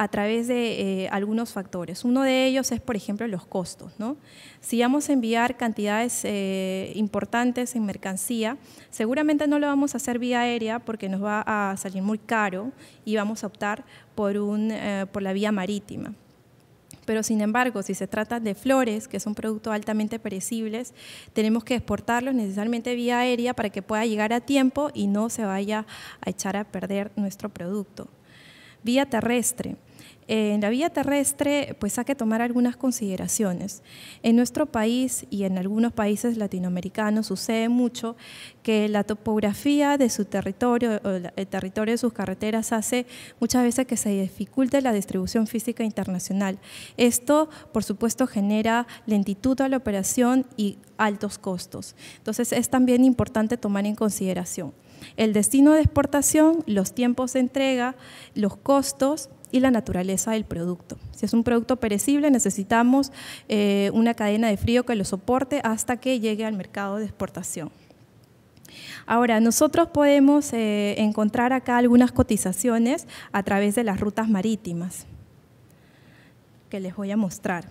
a través de eh, algunos factores. Uno de ellos es, por ejemplo, los costos. Si vamos a enviar cantidades eh, importantes en mercancía, seguramente no lo vamos a hacer vía aérea porque nos va a salir muy caro y vamos a optar por, un, eh, por la vía marítima pero sin embargo, si se trata de flores, que son productos altamente perecibles, tenemos que exportarlos necesariamente vía aérea para que pueda llegar a tiempo y no se vaya a echar a perder nuestro producto. Vía terrestre. Eh, en la vía terrestre, pues hay que tomar algunas consideraciones. En nuestro país y en algunos países latinoamericanos sucede mucho que la topografía de su territorio, el territorio de sus carreteras, hace muchas veces que se dificulte la distribución física internacional. Esto, por supuesto, genera lentitud a la operación y altos costos. Entonces, es también importante tomar en consideración el destino de exportación, los tiempos de entrega, los costos y la naturaleza del producto. Si es un producto perecible, necesitamos eh, una cadena de frío que lo soporte hasta que llegue al mercado de exportación. Ahora, nosotros podemos eh, encontrar acá algunas cotizaciones a través de las rutas marítimas que les voy a mostrar.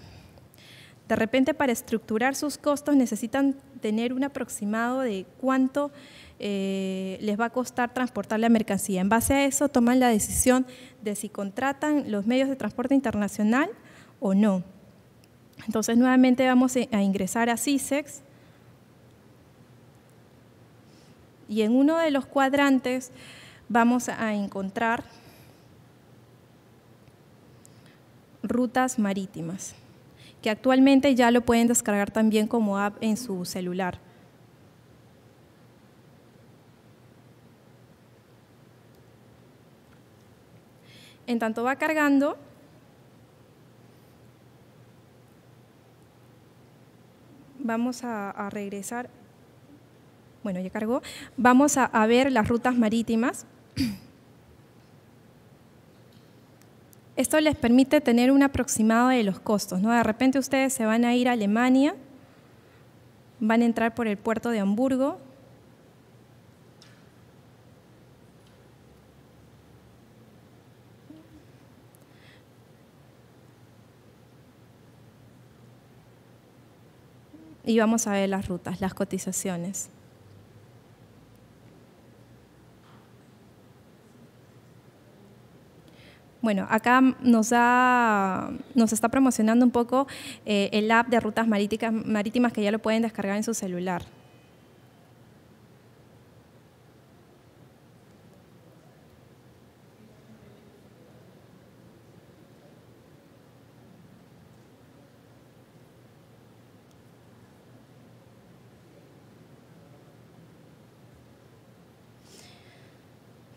De repente, para estructurar sus costos necesitan tener un aproximado de cuánto eh, les va a costar transportar la mercancía. En base a eso toman la decisión de si contratan los medios de transporte internacional o no. Entonces nuevamente vamos a ingresar a CISEX y en uno de los cuadrantes vamos a encontrar rutas marítimas, que actualmente ya lo pueden descargar también como app en su celular. en tanto va cargando, vamos a, regresar. Bueno, ya cargó. Vamos a, a ver las rutas marítimas. Esto les permite tener un aproximado de los costos. ¿no? De repente ustedes se van a ir a Alemania, van a entrar por el puerto de Hamburgo, y vamos a ver las rutas, las cotizaciones. Bueno, acá nos, nos está promocionando un poco eh, el app de rutas marítimas que ya lo pueden descargar en su celular.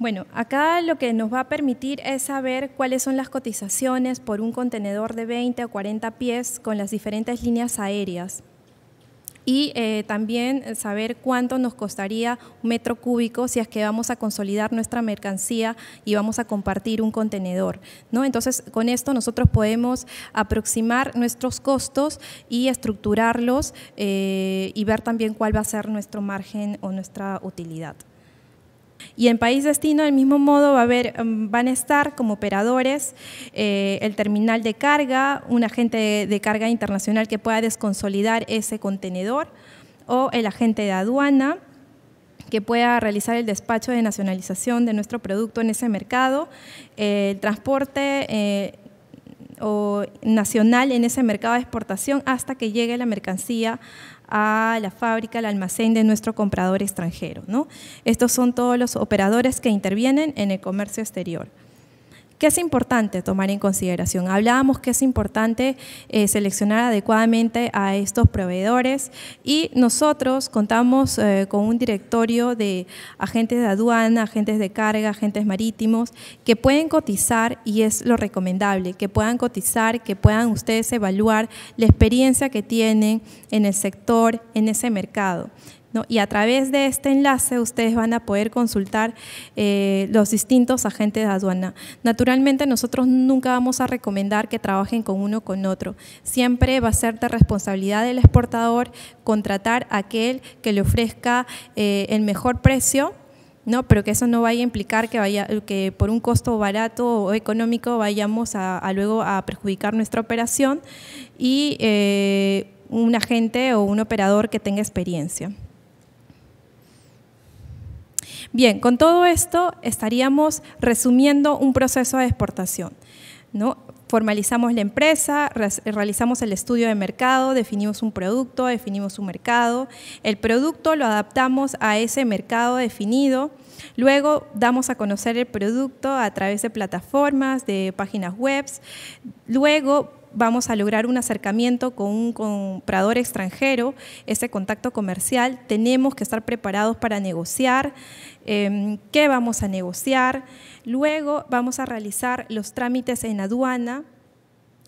Bueno, acá lo que nos va a permitir es saber cuáles son las cotizaciones por un contenedor de 20 o 40 pies con las diferentes líneas aéreas y eh, también saber cuánto nos costaría un metro cúbico si es que vamos a consolidar nuestra mercancía y vamos a compartir un contenedor. Entonces, con esto nosotros podemos aproximar nuestros costos y estructurarlos eh, y ver también cuál va a ser nuestro margen o nuestra utilidad. Y en país destino, del mismo modo, va a haber, em, van a estar como operadores eh, el terminal de carga, un agente de, carga internacional que pueda desconsolidar ese contenedor o el agente de aduana que pueda realizar el despacho de nacionalización de nuestro producto en ese mercado, el transporte eh, nacional en ese mercado de exportación hasta que llegue la mercancía a la fábrica, al almacén de nuestro comprador extranjero. ¿no? Estos son todos los operadores que intervienen en el comercio exterior. ¿Qué es importante tomar en consideración? Hablábamos que es importante eh, seleccionar adecuadamente a estos proveedores y nosotros contamos eh, con un directorio de agentes de aduana, agentes de carga, agentes marítimos que pueden cotizar y es lo recomendable, que puedan cotizar, que puedan ustedes evaluar la experiencia que tienen en el sector, en ese mercado. Y a través de este enlace ustedes van a poder consultar eh, los distintos agentes de aduana. Naturalmente nosotros nunca vamos a recomendar que trabajen con uno con otro. Siempre va a ser de responsabilidad del exportador contratar aquel que le ofrezca eh, el mejor precio ¿no? Pero que eso no vaya a implicar que, vaya, que por un costo barato o económico vayamos a, luego a perjudicar nuestra operación y eh, un agente o un operador que tenga experiencia. Bien, con todo esto estaríamos resumiendo un proceso de exportación. ¿no? Formalizamos la empresa, realizamos el estudio de mercado, definimos un producto, definimos un mercado, el producto lo adaptamos a ese mercado definido, Luego damos a conocer el producto a través de plataformas, de páginas web. Luego vamos a lograr un acercamiento con un comprador extranjero, ese contacto comercial, tenemos que estar preparados para negociar, em, qué vamos a negociar, luego vamos a realizar los trámites en aduana,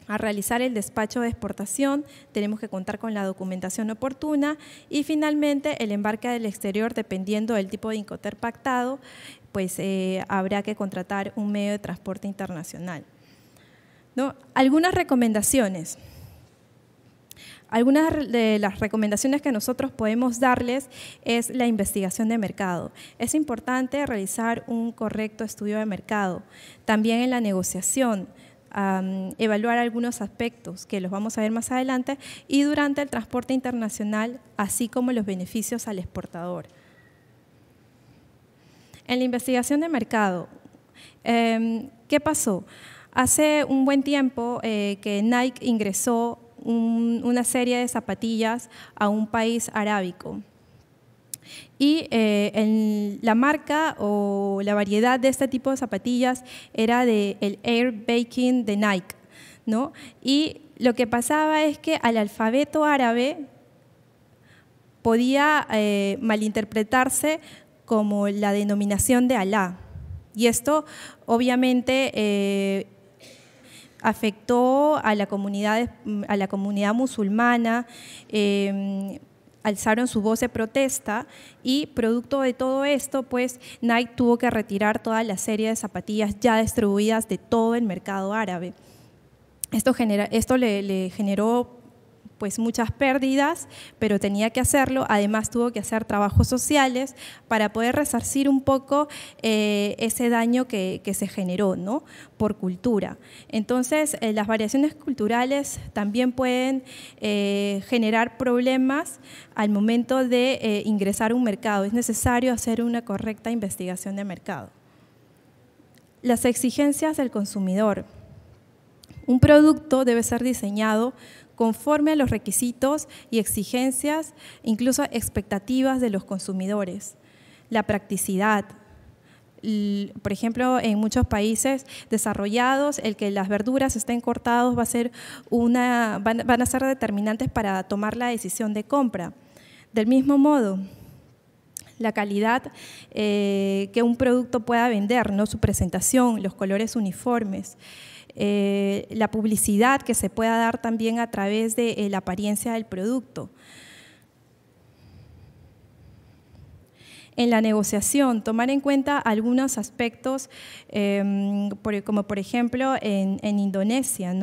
a realizar el despacho de exportación, tenemos que contar con la documentación oportuna y finalmente el embarque del exterior, dependiendo del tipo de incoter pactado, pues eh, habrá que contratar un medio de transporte internacional. ¿no? Algunas recomendaciones. Algunas de las recomendaciones que nosotros podemos darles es la investigación de mercado. Es importante realizar un correcto estudio de mercado. También en la negociación, evaluar algunos aspectos que los vamos a ver más adelante y durante el transporte internacional, así como los beneficios al exportador. En la investigación de mercado, em, ¿qué pasó? Hace un buen tiempo eh, que Nike ingresó una serie de zapatillas a un país arábico. Y eh, la marca o la variedad de este tipo de zapatillas era de el Air Baking de Nike. ¿no? Y lo que pasaba es que al alfabeto árabe podía eh, malinterpretarse como la denominación de Alá. Y esto obviamente afectó a la comunidad, mm, a la comunidad musulmana. Em, alzaron su voz de protesta y producto de todo esto, pues Nike tuvo que retirar toda la serie de zapatillas ya distribuidas de todo el mercado árabe. Esto, genera, esto le, le generó pues muchas pérdidas, pero tenía que hacerlo. Además tuvo que hacer trabajos sociales para poder resarcir un poco eh, ese daño que, se generó ¿no? por cultura. Entonces, eh, las variaciones culturales también pueden eh, generar problemas al momento de ingresar a un mercado. Es necesario hacer una correcta investigación de mercado. Las exigencias del consumidor. Un producto debe ser diseñado conforme a los requisitos y exigencias, incluso expectativas de los consumidores. La practicidad, por ejemplo, en muchos países desarrollados, el que las verduras estén cortadas va a ser una, van a ser determinantes para tomar la decisión de compra. Del mismo modo, la calidad eh, que un producto pueda vender, ¿no? su presentación, los colores uniformes. Eh, la publicidad que se pueda dar también a través de eh, la apariencia del producto. En la negociación, tomar en cuenta algunos aspectos, em, como por ejemplo en, Indonesia.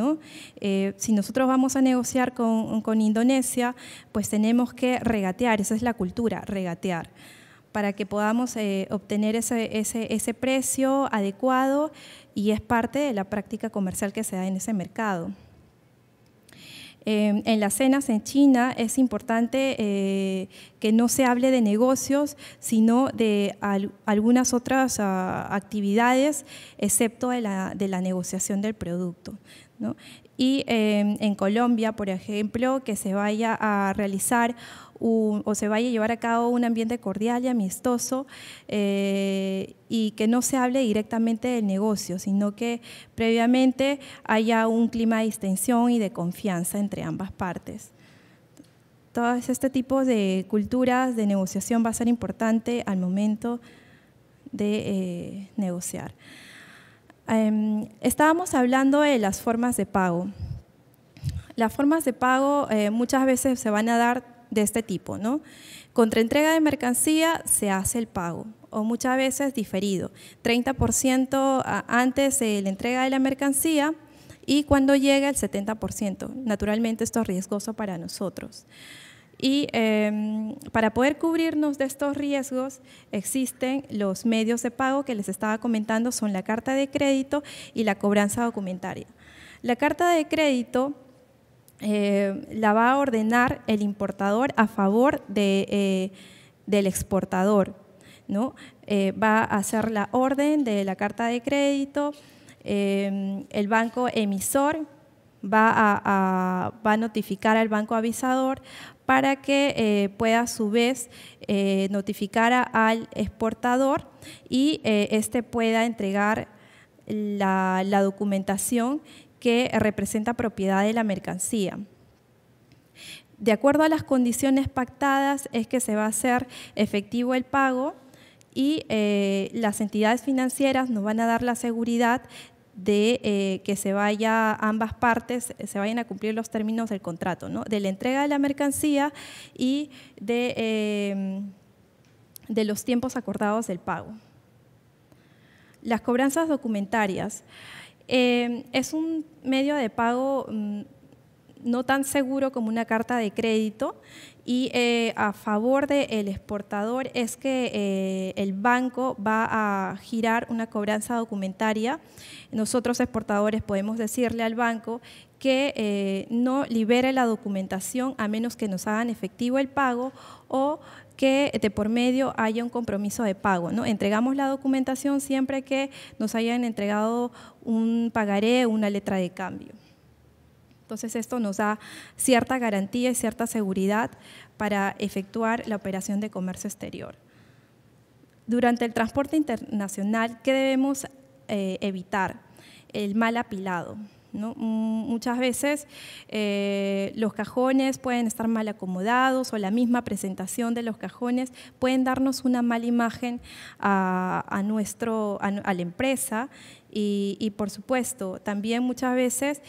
si nosotros vamos a negociar con Indonesia, pues tenemos que regatear, esa es la cultura, regatear para que podamos eh, obtener ese, precio adecuado y es parte de la práctica comercial que se da en ese mercado. Em, en las cenas en China es importante eh, que no se hable de negocios, sino de algunas otras ah, actividades, excepto de la, negociación del producto y em, en Colombia, por ejemplo, que se vaya a realizar o se vaya a llevar a cabo un ambiente cordial y amistoso eh, y que no se hable directamente del negocio, sino que previamente haya un clima de extensión y de confianza entre ambas partes. Todo este tipo de culturas de negociación va a ser importante al momento de eh, negociar. Em, estábamos hablando de las formas de pago. Las formas de pago eh, muchas veces se van a dar de este tipo, ¿no? Contra entrega de mercancía se hace el pago o muchas veces diferido, 30% antes de la entrega de la mercancía y cuando llega el 70%. Naturalmente esto es riesgoso para nosotros. Y em, para poder cubrirnos de estos riesgos existen los medios de pago que les estaba comentando, son la carta de crédito y la cobranza documentaria. La carta de crédito em, la va a ordenar el importador a favor de, eh, del exportador. ¿no? Eh, va a hacer la orden de la carta de crédito, em, el banco emisor va a, notificar al banco avisador para que eh, pueda a su vez eh, notificar al exportador y éste eh, pueda entregar la, documentación que representa propiedad de la mercancía. De acuerdo a las condiciones pactadas es que se va a hacer efectivo el pago y las entidades financieras nos van a dar la seguridad de eh, que se vaya ambas partes, se vayan a cumplir los términos del contrato, de la entrega de la mercancía y de, eh, de los tiempos acordados del pago. Las cobranzas documentarias. Eh, es un medio de pago mm, no tan seguro como una carta de crédito y eh, a favor del exportador es que eh, el banco va a girar una cobranza documentaria. Nosotros exportadores podemos decirle al banco que eh, no libere la documentación a menos que nos hagan efectivo el pago o que de por medio haya un compromiso de pago. Entregamos la documentación siempre que nos hayan entregado un pagaré o una letra de cambio. Entonces esto nos da cierta garantía y cierta seguridad para efectuar la operación de comercio exterior. Durante el transporte internacional, ¿qué debemos eh, evitar? El mal apilado. Mm, muchas veces eh, los cajones pueden estar mal acomodados o la misma presentación de los cajones pueden darnos una mala imagen a, nuestro, a, la empresa y, por supuesto también muchas veces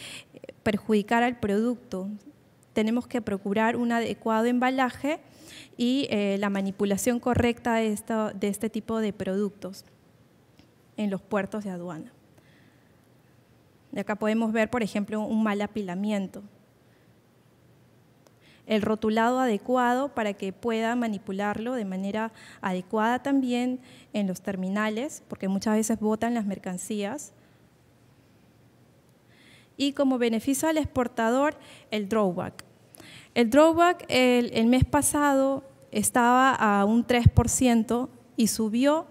perjudicar al producto. Tenemos que procurar un adecuado embalaje y eh, la manipulación correcta de, este tipo de productos en los puertos de aduana. De acá podemos ver, por ejemplo, un mal apilamiento. El rotulado adecuado para que pueda manipularlo de manera adecuada también en los terminales, porque muchas veces botan las mercancías y como beneficio al exportador el drawback. El drawback el, mes pasado estaba a un 3% y subió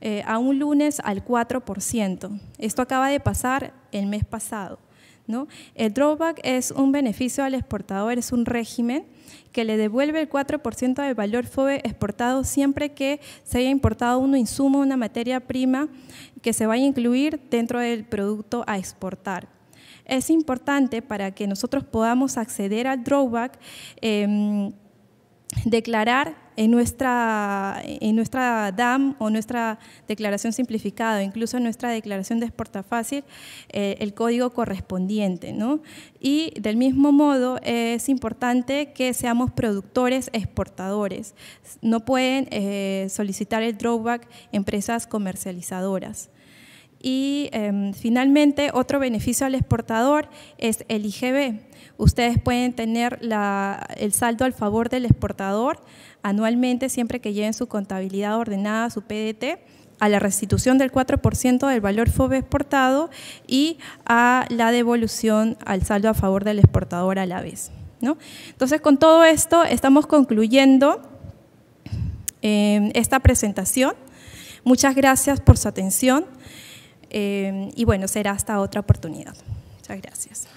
eh, a un lunes al 4%. Esto acaba de pasar el mes pasado. ¿no? El drawback es un beneficio al exportador, es un régimen que le devuelve el 4% del valor FOBE exportado siempre que se haya importado un insumo, una materia prima que se vaya a incluir dentro del producto a exportar es importante para que nosotros podamos acceder al drawback, em, declarar en nuestra, DAM o nuestra declaración simplificada, incluso en nuestra declaración de exporta fácil, eh, el código correspondiente. ¿no? Y del mismo modo es importante que seamos productores exportadores. No pueden eh, solicitar el drawback empresas comercializadoras. Y em, finalmente, otro beneficio al exportador es el IGB. Ustedes pueden tener el saldo al favor del exportador anualmente siempre que lleven su contabilidad ordenada, su PDT a la restitución del 4% del valor FOB exportado y a la devolución al saldo a favor del exportador a la vez. ¿no? Entonces, con todo esto estamos concluyendo em, esta presentación. Muchas gracias por su atención. Eh, y bueno, será hasta otra oportunidad. Muchas gracias.